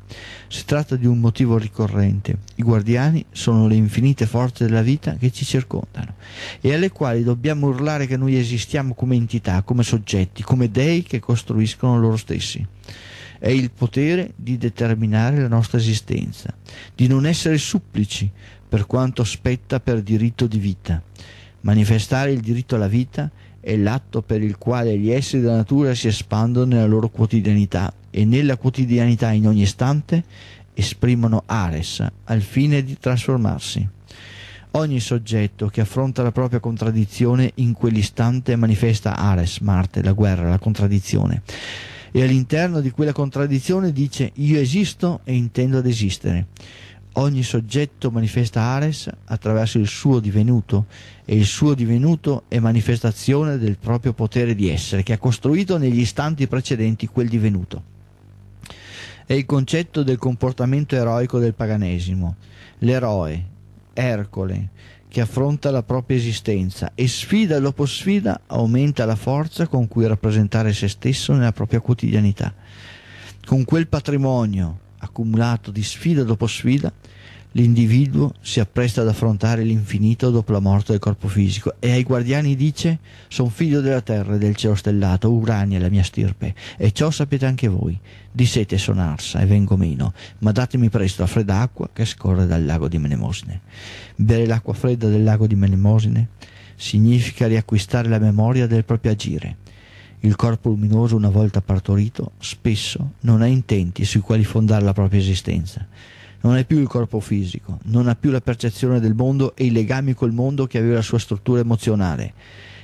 S1: Si tratta di un motivo ricorrente. I guardiani sono le infinite forze della vita che ci circondano e alle quali dobbiamo urlare che noi esistiamo come entità, come soggetti, come dei che costruiscono loro stessi. È il potere di determinare la nostra esistenza, di non essere supplici per quanto spetta per diritto di vita. Manifestare il diritto alla vita è l'atto per il quale gli esseri della natura si espandono nella loro quotidianità e nella quotidianità in ogni istante esprimono Ares al fine di trasformarsi. Ogni soggetto che affronta la propria contraddizione in quell'istante manifesta Ares, Marte, la guerra, la contraddizione. E all'interno di quella contraddizione dice io esisto e intendo ad esistere ogni soggetto manifesta Ares attraverso il suo divenuto e il suo divenuto è manifestazione del proprio potere di essere che ha costruito negli istanti precedenti quel divenuto. È il concetto del comportamento eroico del paganesimo, l'eroe, Ercole, che affronta la propria esistenza e sfida dopo sfida aumenta la forza con cui rappresentare se stesso nella propria quotidianità. Con quel patrimonio accumulato di sfida dopo sfida, l'individuo si appresta ad affrontare l'infinito dopo la morte del corpo fisico e ai guardiani dice «Son figlio della terra e del cielo stellato, Urania è la mia stirpe, e ciò sapete anche voi, di sete sono arsa e vengo meno, ma datemi presto la fredda acqua che scorre dal lago di Menemosine». Bere l'acqua fredda del lago di Menemosine significa riacquistare la memoria del proprio agire, il corpo luminoso, una volta partorito, spesso non ha intenti sui quali fondare la propria esistenza. Non è più il corpo fisico, non ha più la percezione del mondo e i legami col mondo che aveva la sua struttura emozionale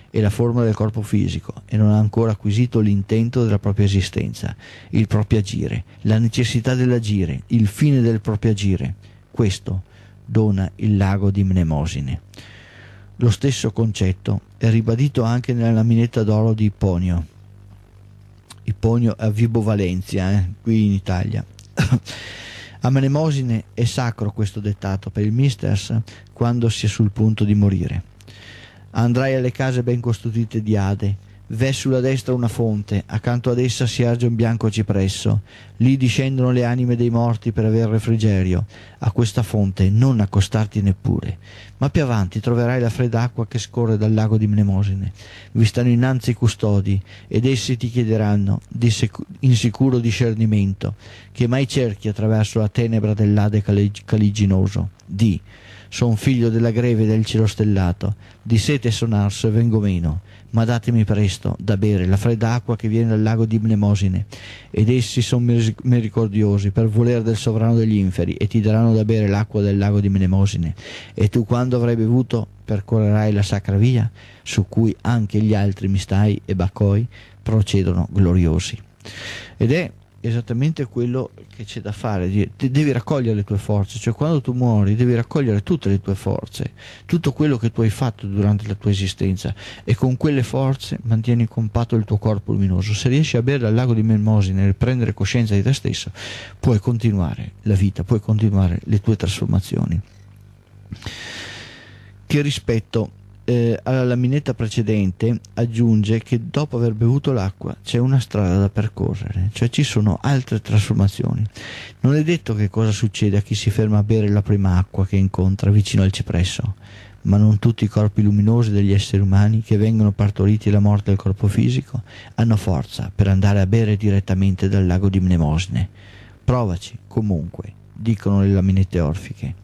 S1: e la forma del corpo fisico e non ha ancora acquisito l'intento della propria esistenza, il proprio agire, la necessità dell'agire, il fine del proprio agire. Questo dona il lago di Mnemosine. Lo stesso concetto è ribadito anche nella laminetta d'oro di Ipponio. Ipponio a Vibo Valencia, eh, qui in Italia. a Menemosine è sacro questo dettato per il misters quando si è sul punto di morire. Andrai alle case ben costruite di Ade V'è sulla destra una fonte, accanto ad essa si erge un bianco cipresso. Lì discendono le anime dei morti per aver refrigerio. A questa fonte non accostarti neppure. Ma più avanti troverai la fredda acqua che scorre dal lago di Mnemosine. Vi stanno innanzi i custodi, ed essi ti chiederanno, di in sicuro discernimento, che mai cerchi attraverso la tenebra dell'Ade calig caliginoso. Di, son figlio della greve del cielo stellato, di sete e vengo meno ma datemi presto da bere la fredda acqua che viene dal lago di Mnemosine. Ed essi sono misericordiosi per volere del sovrano degli inferi, e ti daranno da bere l'acqua del lago di Mnemosine. E tu, quando avrai bevuto, percorrerai la sacra via, su cui anche gli altri Mistai e Bacoi procedono gloriosi. Ed è esattamente quello che c'è da fare, devi raccogliere le tue forze, cioè quando tu muori devi raccogliere tutte le tue forze, tutto quello che tu hai fatto durante la tua esistenza e con quelle forze mantieni compatto il tuo corpo luminoso. Se riesci a bere dal lago di Melmosine e prendere coscienza di te stesso, puoi continuare la vita, puoi continuare le tue trasformazioni. Che rispetto eh, alla laminetta precedente aggiunge che dopo aver bevuto l'acqua c'è una strada da percorrere, cioè ci sono altre trasformazioni. Non è detto che cosa succede a chi si ferma a bere la prima acqua che incontra vicino al cipresso, ma non tutti i corpi luminosi degli esseri umani che vengono partoriti alla morte del corpo fisico hanno forza per andare a bere direttamente dal lago di Mnemosne. Provaci, comunque, dicono le laminette orfiche.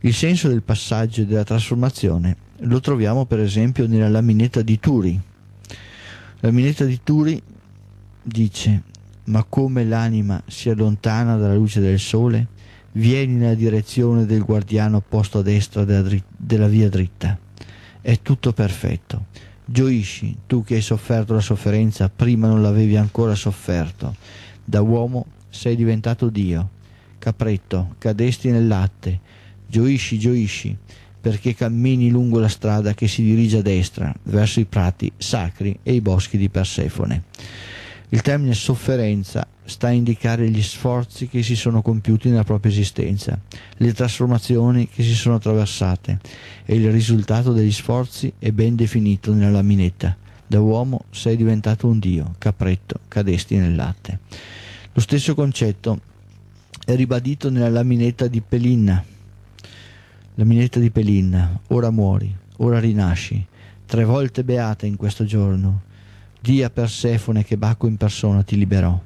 S1: Il senso del passaggio e della trasformazione lo troviamo per esempio nella laminetta di Turi. La laminetta di Turi dice ma come l'anima si allontana dalla luce del sole, vieni nella direzione del guardiano posto a destra della, dri- della via dritta. È tutto perfetto. Gioisci, tu che hai sofferto la sofferenza, prima non l'avevi ancora sofferto. Da uomo sei diventato Dio. Capretto, cadesti nel latte. Gioisci, gioisci perché cammini lungo la strada che si dirige a destra, verso i prati sacri e i boschi di Persefone. Il termine sofferenza sta a indicare gli sforzi che si sono compiuti nella propria esistenza, le trasformazioni che si sono attraversate e il risultato degli sforzi è ben definito nella laminetta. Da uomo sei diventato un dio, capretto, cadesti nel latte. Lo stesso concetto è ribadito nella laminetta di Pelinna, la minetta di Pelinna, ora muori, ora rinasci, tre volte beata in questo giorno. Dia a Persefone che Bacco in persona ti liberò.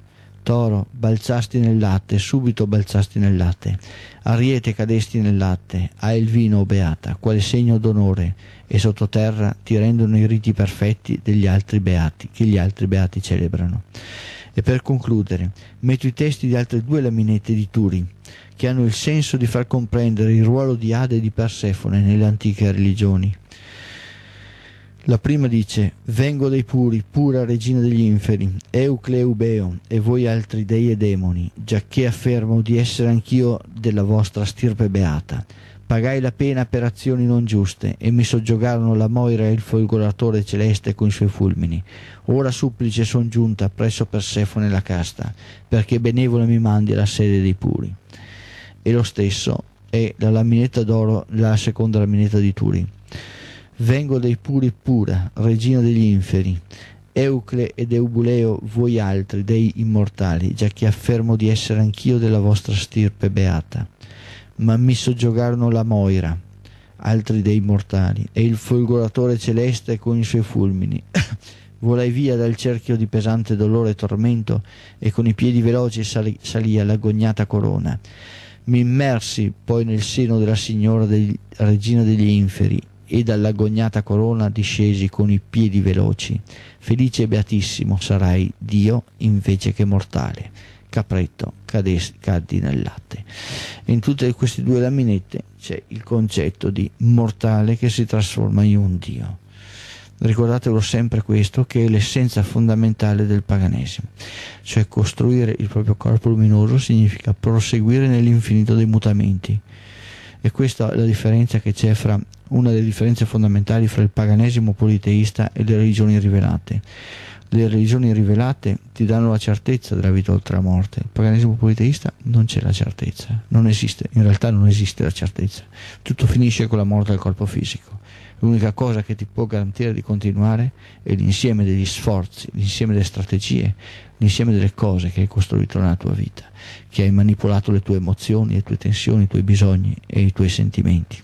S1: Toro, balzasti nel latte, subito balzasti nel latte. Ariete, cadesti nel latte. Hai il vino, o beata, quale segno d'onore. E sottoterra ti rendono i riti perfetti degli altri beati, che gli altri beati celebrano. E per concludere, metto i testi di altre due laminette di Turi, che hanno il senso di far comprendere il ruolo di Ade e di Persefone nelle antiche religioni. La prima dice: Vengo dai puri, pura regina degli inferi, Eucleubeo, e voi altri dei e demoni, giacché affermo di essere anch'io della vostra stirpe beata Pagai la pena per azioni non giuste e mi soggiogarono la Moira e il folgoratore celeste con i suoi fulmini. Ora supplice son giunta presso Persefone la casta, perché benevolo mi mandi alla sede dei puri. E lo stesso è la laminetta d'oro, la seconda laminetta di Turi. Vengo dei puri pura, regina degli inferi. Eucle ed Eubuleo, voi altri, dei immortali, già che affermo di essere anch'io della vostra stirpe beata ma mi soggiogarono la Moira, altri dei mortali, e il folgoratore celeste con i suoi fulmini. Volai via dal cerchio di pesante dolore e tormento e con i piedi veloci sali, salì all'agognata corona. Mi immersi poi nel seno della signora degli, regina degli inferi e dall'agognata corona discesi con i piedi veloci. Felice e beatissimo sarai Dio invece che mortale capretto caddi nel latte. In tutte queste due laminette c'è il concetto di mortale che si trasforma in un Dio. Ricordatelo sempre questo che è l'essenza fondamentale del paganesimo, cioè costruire il proprio corpo luminoso significa proseguire nell'infinito dei mutamenti. E questa è la differenza che c'è fra una delle differenze fondamentali fra il paganesimo politeista e le religioni rivelate le religioni rivelate ti danno la certezza della vita oltre la morte. Il paganesimo politeista non c'è la certezza, non esiste, in realtà non esiste la certezza. Tutto finisce con la morte del corpo fisico. L'unica cosa che ti può garantire di continuare è l'insieme degli sforzi, l'insieme delle strategie, l'insieme delle cose che hai costruito nella tua vita, che hai manipolato le tue emozioni, le tue tensioni, i tuoi bisogni e i tuoi sentimenti.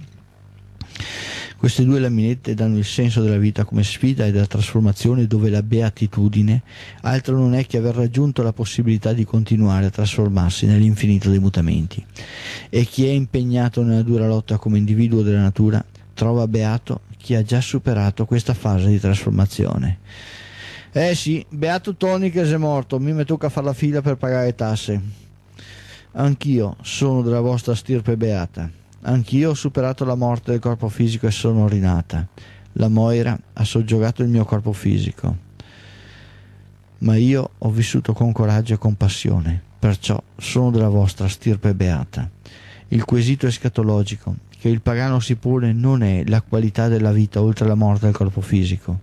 S1: Queste due laminette danno il senso della vita come sfida e della trasformazione dove la beatitudine altro non è che aver raggiunto la possibilità di continuare a trasformarsi nell'infinito dei mutamenti. E chi è impegnato nella dura lotta come individuo della natura trova beato chi ha già superato questa fase di trasformazione. Eh sì, beato Tony che sei morto, mi tocca fare la fila per pagare tasse. Anch'io sono della vostra stirpe beata. Anch'io ho superato la morte del corpo fisico e sono rinata. La Moira ha soggiogato il mio corpo fisico. Ma io ho vissuto con coraggio e compassione, perciò sono della vostra stirpe beata. Il quesito escatologico, che il pagano si pone, non è la qualità della vita oltre la morte del corpo fisico,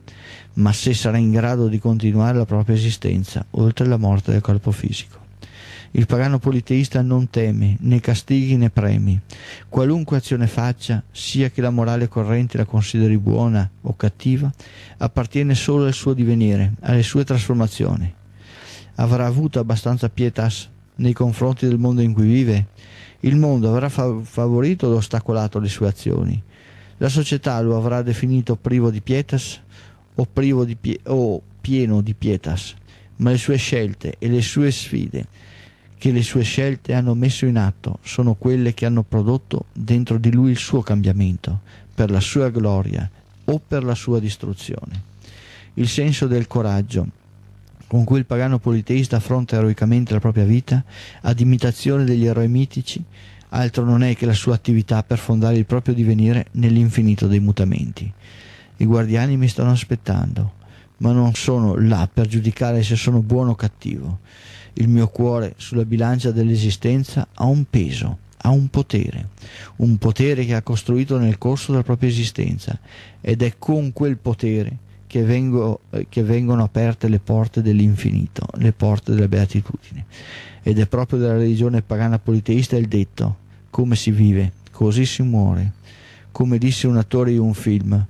S1: ma se sarà in grado di continuare la propria esistenza oltre la morte del corpo fisico. Il pagano politeista non teme né castighi né premi. Qualunque azione faccia, sia che la morale corrente la consideri buona o cattiva, appartiene solo al suo divenire, alle sue trasformazioni. Avrà avuto abbastanza pietas nei confronti del mondo in cui vive? Il mondo avrà favorito o ostacolato le sue azioni? La società lo avrà definito privo di pietas o, privo di pie- o pieno di pietas? Ma le sue scelte e le sue sfide che le sue scelte hanno messo in atto sono quelle che hanno prodotto dentro di lui il suo cambiamento, per la sua gloria o per la sua distruzione. Il senso del coraggio con cui il pagano politeista affronta eroicamente la propria vita, ad imitazione degli eroi mitici, altro non è che la sua attività per fondare il proprio divenire nell'infinito dei mutamenti. I guardiani mi stanno aspettando, ma non sono là per giudicare se sono buono o cattivo. Il mio cuore sulla bilancia dell'esistenza ha un peso, ha un potere, un potere che ha costruito nel corso della propria esistenza ed è con quel potere che, vengo, eh, che vengono aperte le porte dell'infinito, le porte della beatitudine. Ed è proprio della religione pagana politeista il detto, come si vive, così si muore. Come disse un attore in un film,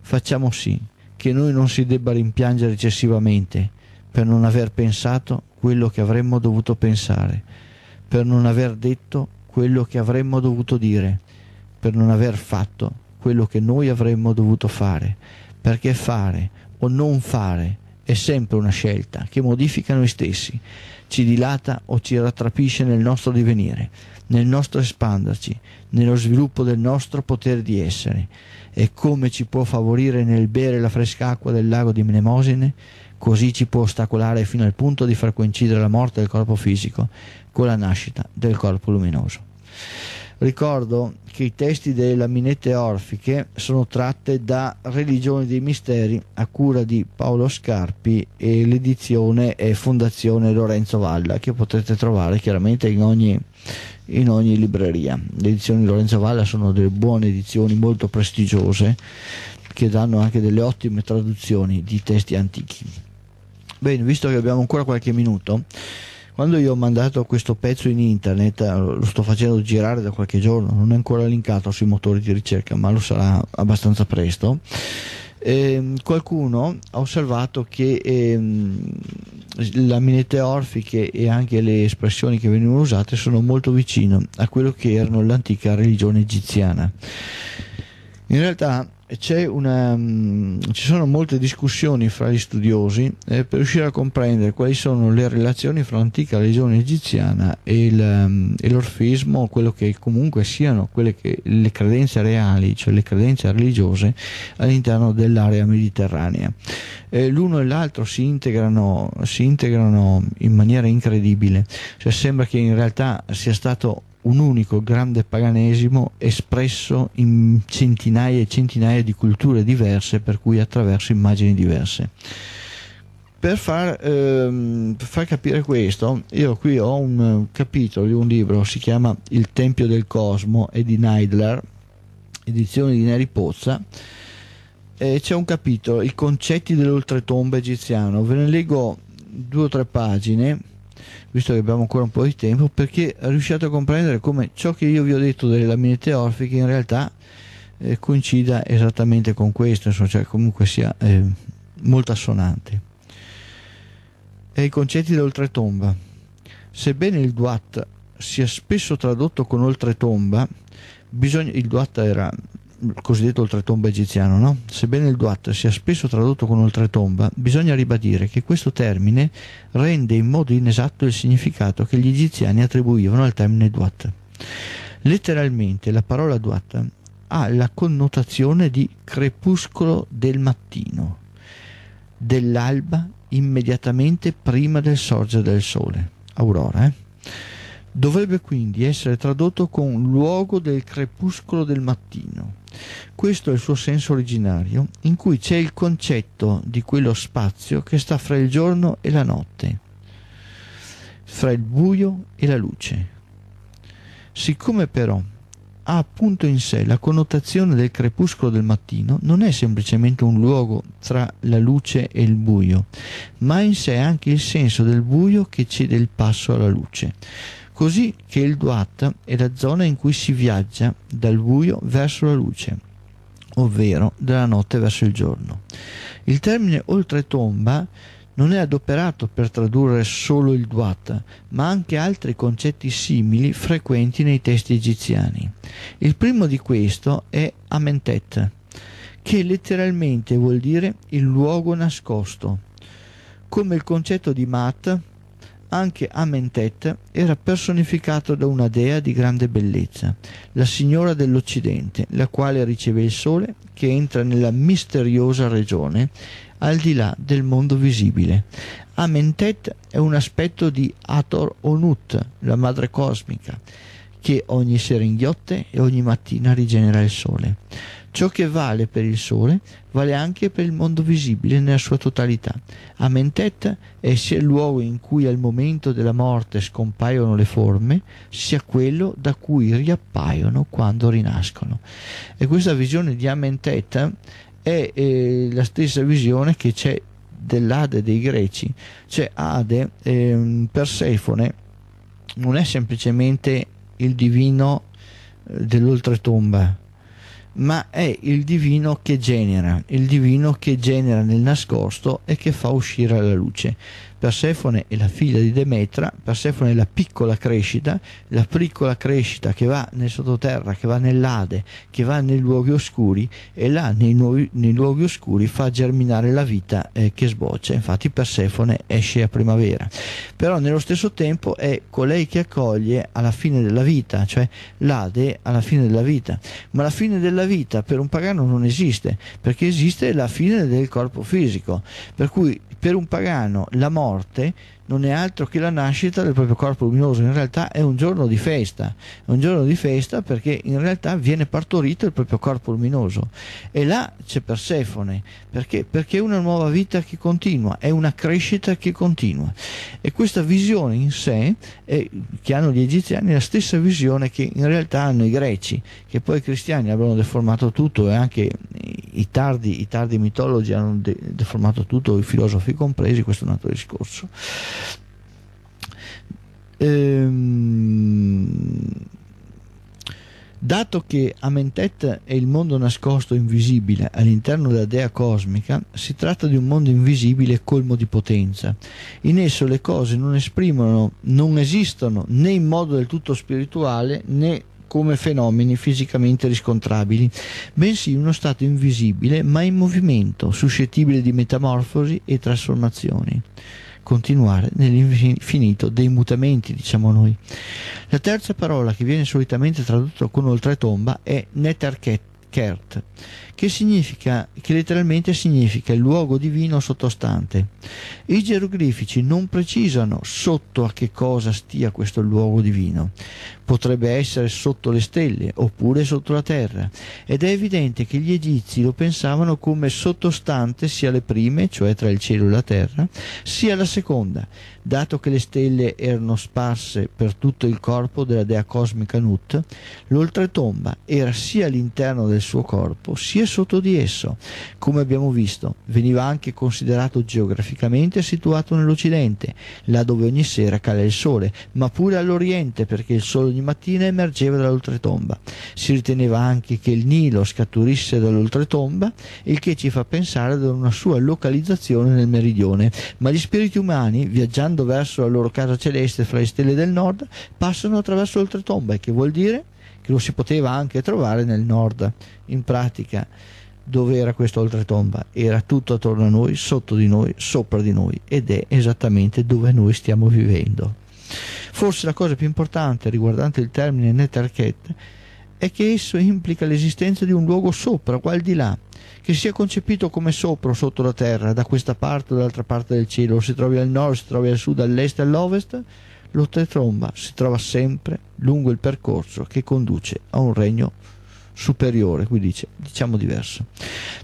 S1: facciamo sì che noi non si debba rimpiangere eccessivamente per non aver pensato quello che avremmo dovuto pensare, per non aver detto quello che avremmo dovuto dire, per non aver fatto quello che noi avremmo dovuto fare, perché fare o non fare è sempre una scelta che modifica noi stessi, ci dilata o ci rattrapisce nel nostro divenire, nel nostro espanderci, nello sviluppo del nostro potere di essere. E come ci può favorire nel bere la fresca acqua del lago di Mnemosine? così ci può ostacolare fino al punto di far coincidere la morte del corpo fisico con la nascita del corpo luminoso. Ricordo che i testi delle laminette orfiche sono tratte da Religioni dei Misteri a cura di Paolo Scarpi e l'edizione è Fondazione Lorenzo Valla che potete trovare chiaramente in ogni, in ogni libreria. Le edizioni di Lorenzo Valla sono delle buone edizioni molto prestigiose che danno anche delle ottime traduzioni di testi antichi. Bene, visto che abbiamo ancora qualche minuto, quando io ho mandato questo pezzo in internet, eh, lo sto facendo girare da qualche giorno, non è ancora linkato sui motori di ricerca, ma lo sarà abbastanza presto. Eh, qualcuno ha osservato che ehm, le laminette orfiche e anche le espressioni che venivano usate sono molto vicine a quello che erano l'antica religione egiziana. In realtà una, mh, mm, ci sono molte discussioni fra gli studiosi eh, per riuscire a comprendere quali sono le relazioni fra l'antica religione egiziana e, il, mh, mm, e l'orfismo, quello che comunque siano che, le credenze reali, cioè le credenze religiose all'interno dell'area mediterranea. Eh, l'uno e l'altro si integrano, si integrano in maniera incredibile, cioè sembra che in realtà sia stato un unico grande paganesimo espresso in centinaia e centinaia di culture diverse, per cui attraverso immagini diverse. Per far, ehm, per far, capire questo, io qui ho un capitolo di un libro, si chiama Il Tempio del Cosmo, è di Neidler, edizione di Neri Pozza, e c'è un capitolo, I concetti dell'oltretomba egiziano, ve ne leggo due o tre pagine, visto che abbiamo ancora un po' di tempo, perché riusciate a comprendere come ciò che io vi ho detto delle laminette orfiche in realtà eh, coincida esattamente con questo, insomma, cioè comunque sia eh, molto assonante. E i concetti dell'oltretomba. Sebbene il Duat sia spesso tradotto con oltretomba, bisogna, il Duat era il cosiddetto oltretomba egiziano, no? Sebbene il Duat sia spesso tradotto con oltretomba, bisogna ribadire che questo termine rende in modo inesatto il significato che gli egiziani attribuivano al termine Duat. Letteralmente la parola Duat ha la connotazione di crepuscolo del mattino, dell'alba immediatamente prima del sorgere del sole, aurora, eh? Dovrebbe quindi essere tradotto con luogo del crepuscolo del mattino, questo è il suo senso originario, in cui c'è il concetto di quello spazio che sta fra il giorno e la notte, fra il buio e la luce. Siccome però ha appunto in sé la connotazione del crepuscolo del mattino, non è semplicemente un luogo tra la luce e il buio, ma ha in sé anche il senso del buio che cede il passo alla luce così che il Duat è la zona in cui si viaggia dal buio verso la luce, ovvero dalla notte verso il giorno. Il termine oltretomba non è adoperato per tradurre solo il Duat, ma anche altri concetti simili frequenti nei testi egiziani. Il primo di questo è Amentet, che letteralmente vuol dire il luogo nascosto, come il concetto di Mat anche Amentet era personificato da una dea di grande bellezza, la signora dell'Occidente, la quale riceve il sole che entra nella misteriosa regione al di là del mondo visibile. Amentet è un aspetto di Ator Onut, la madre cosmica, che ogni sera inghiotte e ogni mattina rigenera il sole. Ciò che vale per il Sole vale anche per il mondo visibile nella sua totalità. Amentet è sia il luogo in cui al momento della morte scompaiono le forme, sia quello da cui riappaiono quando rinascono. E questa visione di Amentet è eh, la stessa visione che c'è dell'Ade dei Greci. Cioè Ade, eh, Persefone, non è semplicemente il divino eh, dell'oltretomba, ma è il divino che genera, il divino che genera nel nascosto e che fa uscire alla luce. Persefone è la figlia di Demetra, Persefone è la piccola crescita, la piccola crescita che va nel sottoterra, che va nell'Ade, che va nei luoghi oscuri e là nei, nuovi, nei luoghi oscuri fa germinare la vita eh, che sboccia. Infatti Persefone esce a primavera. Però nello stesso tempo è colei che accoglie alla fine della vita, cioè l'Ade alla fine della vita. Ma la fine della vita per un pagano non esiste, perché esiste la fine del corpo fisico. Per cui per un pagano la morte non è altro che la nascita del proprio corpo luminoso, in realtà è un giorno di festa, è un giorno di festa perché in realtà viene partorito il proprio corpo luminoso e là c'è Persefone, perché? Perché è una nuova vita che continua, è una crescita che continua e questa visione in sé è, che hanno gli egiziani è la stessa visione che in realtà hanno i greci, che poi i cristiani avevano deformato tutto e anche i tardi, i tardi mitologi hanno de- deformato tutto, i filosofi compresi, questo è un altro discorso. Ehm, dato che Amentet è il mondo nascosto e invisibile all'interno della dea cosmica, si tratta di un mondo invisibile e colmo di potenza. In esso le cose non esprimono, non esistono né in modo del tutto spirituale né come fenomeni fisicamente riscontrabili, bensì uno stato invisibile ma in movimento, suscettibile di metamorfosi e trasformazioni continuare nell'infinito dei mutamenti, diciamo noi. La terza parola che viene solitamente tradotta con oltretomba è Netarket, Kert, che, significa, che letteralmente significa il luogo divino sottostante. I geroglifici non precisano sotto a che cosa stia questo luogo divino, potrebbe essere sotto le stelle oppure sotto la terra ed è evidente che gli egizi lo pensavano come sottostante sia le prime, cioè tra il cielo e la terra, sia la seconda, dato che le stelle erano sparse per tutto il corpo della dea cosmica Nut, l'oltretomba era sia all'interno del suo corpo sia sotto di esso. Come abbiamo visto, veniva anche considerato geograficamente situato nell'Occidente, là dove ogni sera cala il sole, ma pure all'Oriente perché il sole ogni ogni mattina emergeva dall'oltretomba. Si riteneva anche che il Nilo scaturisse dall'oltretomba, il che ci fa pensare ad una sua localizzazione nel meridione, ma gli spiriti umani, viaggiando verso la loro casa celeste fra le stelle del nord, passano attraverso l'oltretomba, il che vuol dire che lo si poteva anche trovare nel nord. In pratica, dove era questa oltretomba? Era tutto attorno a noi, sotto di noi, sopra di noi ed è esattamente dove noi stiamo vivendo. Forse la cosa più importante riguardante il termine Netarchet è che esso implica l'esistenza di un luogo sopra o al di là, che sia concepito come sopra o sotto la terra, da questa parte o dall'altra parte del cielo, si trovi al nord, si trovi al sud, all'est, all'ovest, lo l'ottetromba si trova sempre lungo il percorso che conduce a un regno superiore, qui dice, diciamo diverso.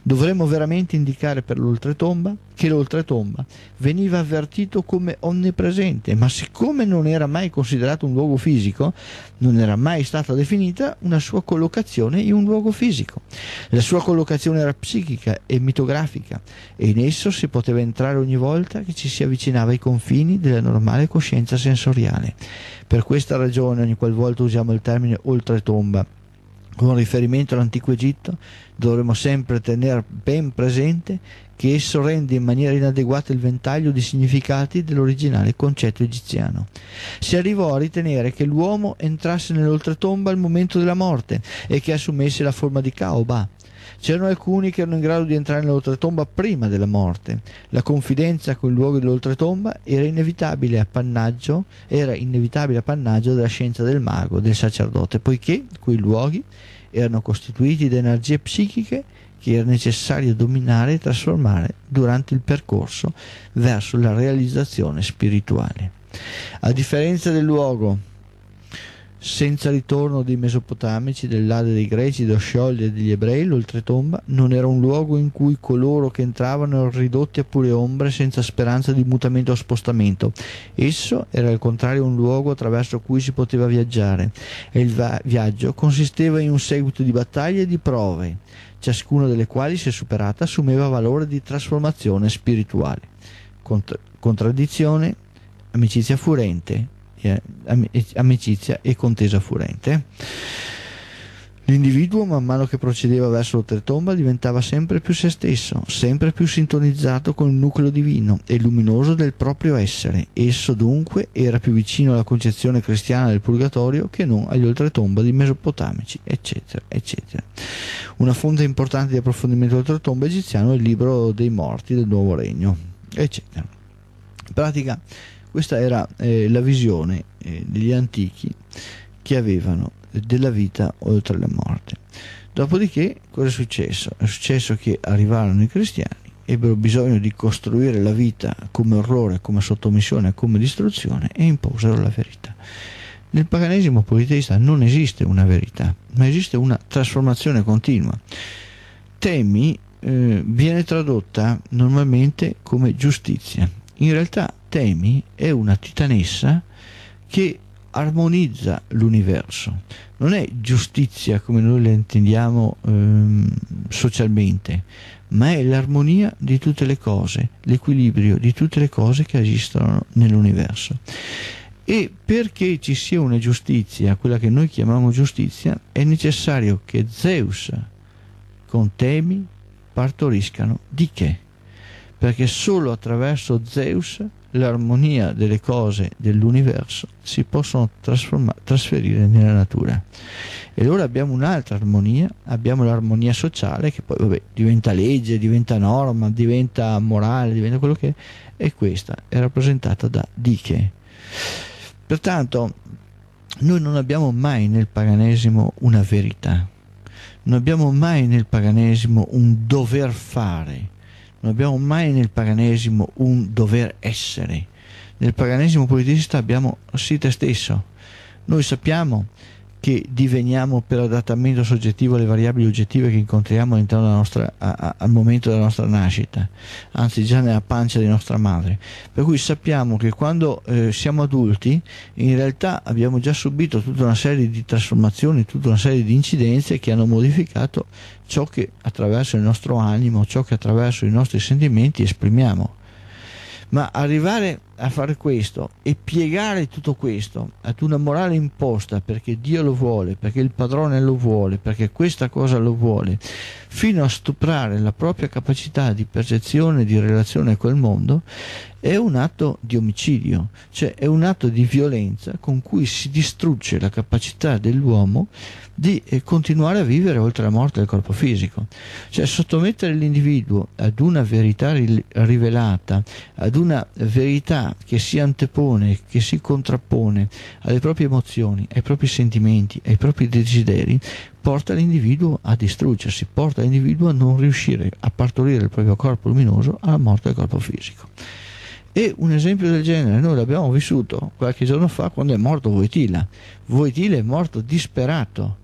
S1: Dovremmo veramente indicare per l'oltretomba che l'oltretomba veniva avvertito come onnipresente, ma siccome non era mai considerato un luogo fisico, non era mai stata definita una sua collocazione in un luogo fisico. La sua collocazione era psichica e mitografica e in esso si poteva entrare ogni volta che ci si avvicinava ai confini della normale coscienza sensoriale. Per questa ragione ogni qualvolta usiamo il termine oltretomba con riferimento all'antico Egitto dovremo sempre tenere ben presente che esso rende in maniera inadeguata il ventaglio di significati dell'originale concetto egiziano. Si arrivò a ritenere che l'uomo entrasse nell'oltretomba al momento della morte e che assumesse la forma di Kaoba, C'erano alcuni che erano in grado di entrare nell'oltretomba prima della morte. La confidenza con col luogo dell'oltretomba era inevitabile appannaggio, era inevitabile appannaggio della scienza del mago, del sacerdote, poiché quei luoghi erano costituiti da energie psichiche che era necessario dominare e trasformare durante il percorso verso la realizzazione spirituale. A differenza del luogo senza ritorno dei mesopotamici, dell'Ade dei Greci, d'Oscioli e degli Ebrei, l'oltretomba non era un luogo in cui coloro che entravano erano ridotti a pure ombre senza speranza di mutamento o spostamento. Esso era al contrario un luogo attraverso cui si poteva viaggiare e il va- viaggio consisteva in un seguito di battaglie e di prove, ciascuna delle quali, se superata, assumeva valore di trasformazione spirituale. Cont- contraddizione, amicizia furente, eh, eh, amicizia e contesa furente. L'individuo, man mano che procedeva verso l'oltretomba, diventava sempre più se stesso, sempre più sintonizzato con il nucleo divino e luminoso del proprio essere. Esso dunque era più vicino alla concezione cristiana del purgatorio che non agli oltretomba di mesopotamici, eccetera, eccetera. Una fonte importante di approfondimento dell'oltretomba egiziano è il libro dei morti del nuovo regno, eccetera. In pratica, questa era eh, la visione eh, degli antichi che avevano della vita oltre la morte. Dopodiché cosa è successo? È successo che arrivarono i cristiani, ebbero bisogno di costruire la vita come orrore, come sottomissione, come distruzione e imposero la verità. Nel paganesimo politeista non esiste una verità, ma esiste una trasformazione continua. Temi eh, viene tradotta normalmente come giustizia. In realtà temi è una titanessa che armonizza l'universo. Non è giustizia come noi la intendiamo ehm, socialmente, ma è l'armonia di tutte le cose, l'equilibrio di tutte le cose che esistono nell'universo. E perché ci sia una giustizia, quella che noi chiamiamo giustizia, è necessario che Zeus con Temi partoriscano di che? Perché solo attraverso Zeus l'armonia delle cose dell'universo si possono trasferire nella natura. E allora abbiamo un'altra armonia, abbiamo l'armonia sociale che poi vabbè, diventa legge, diventa norma, diventa morale, diventa quello che è, e questa è rappresentata da Diche. Pertanto noi non abbiamo mai nel paganesimo una verità, non abbiamo mai nel paganesimo un dover fare, non abbiamo mai nel paganesimo un dover essere. Nel paganesimo politista abbiamo sì te stesso. Noi sappiamo che diveniamo per adattamento soggettivo alle variabili oggettive che incontriamo all'interno della nostra, a, a, al momento della nostra nascita, anzi già nella pancia di nostra madre. Per cui sappiamo che quando eh, siamo adulti in realtà abbiamo già subito tutta una serie di trasformazioni, tutta una serie di incidenze che hanno modificato ciò che attraverso il nostro animo, ciò che attraverso i nostri sentimenti esprimiamo. Ma arrivare a fare questo e piegare tutto questo ad una morale imposta perché Dio lo vuole, perché il padrone lo vuole, perché questa cosa lo vuole, fino a stuprare la propria capacità di percezione, di relazione col mondo, è un atto di omicidio, cioè è un atto di violenza con cui si distrugge la capacità dell'uomo di eh, continuare a vivere oltre la morte del corpo fisico. Cioè sottomettere l'individuo ad una verità rivelata, ad una verità che si antepone, che si contrappone alle proprie emozioni, ai propri sentimenti, ai propri desideri, porta l'individuo a distruggersi, porta l'individuo a non riuscire a partorire il proprio corpo luminoso alla morte del corpo fisico. E un esempio del genere noi l'abbiamo vissuto qualche giorno fa quando è morto Voitila. Voitila è morto disperato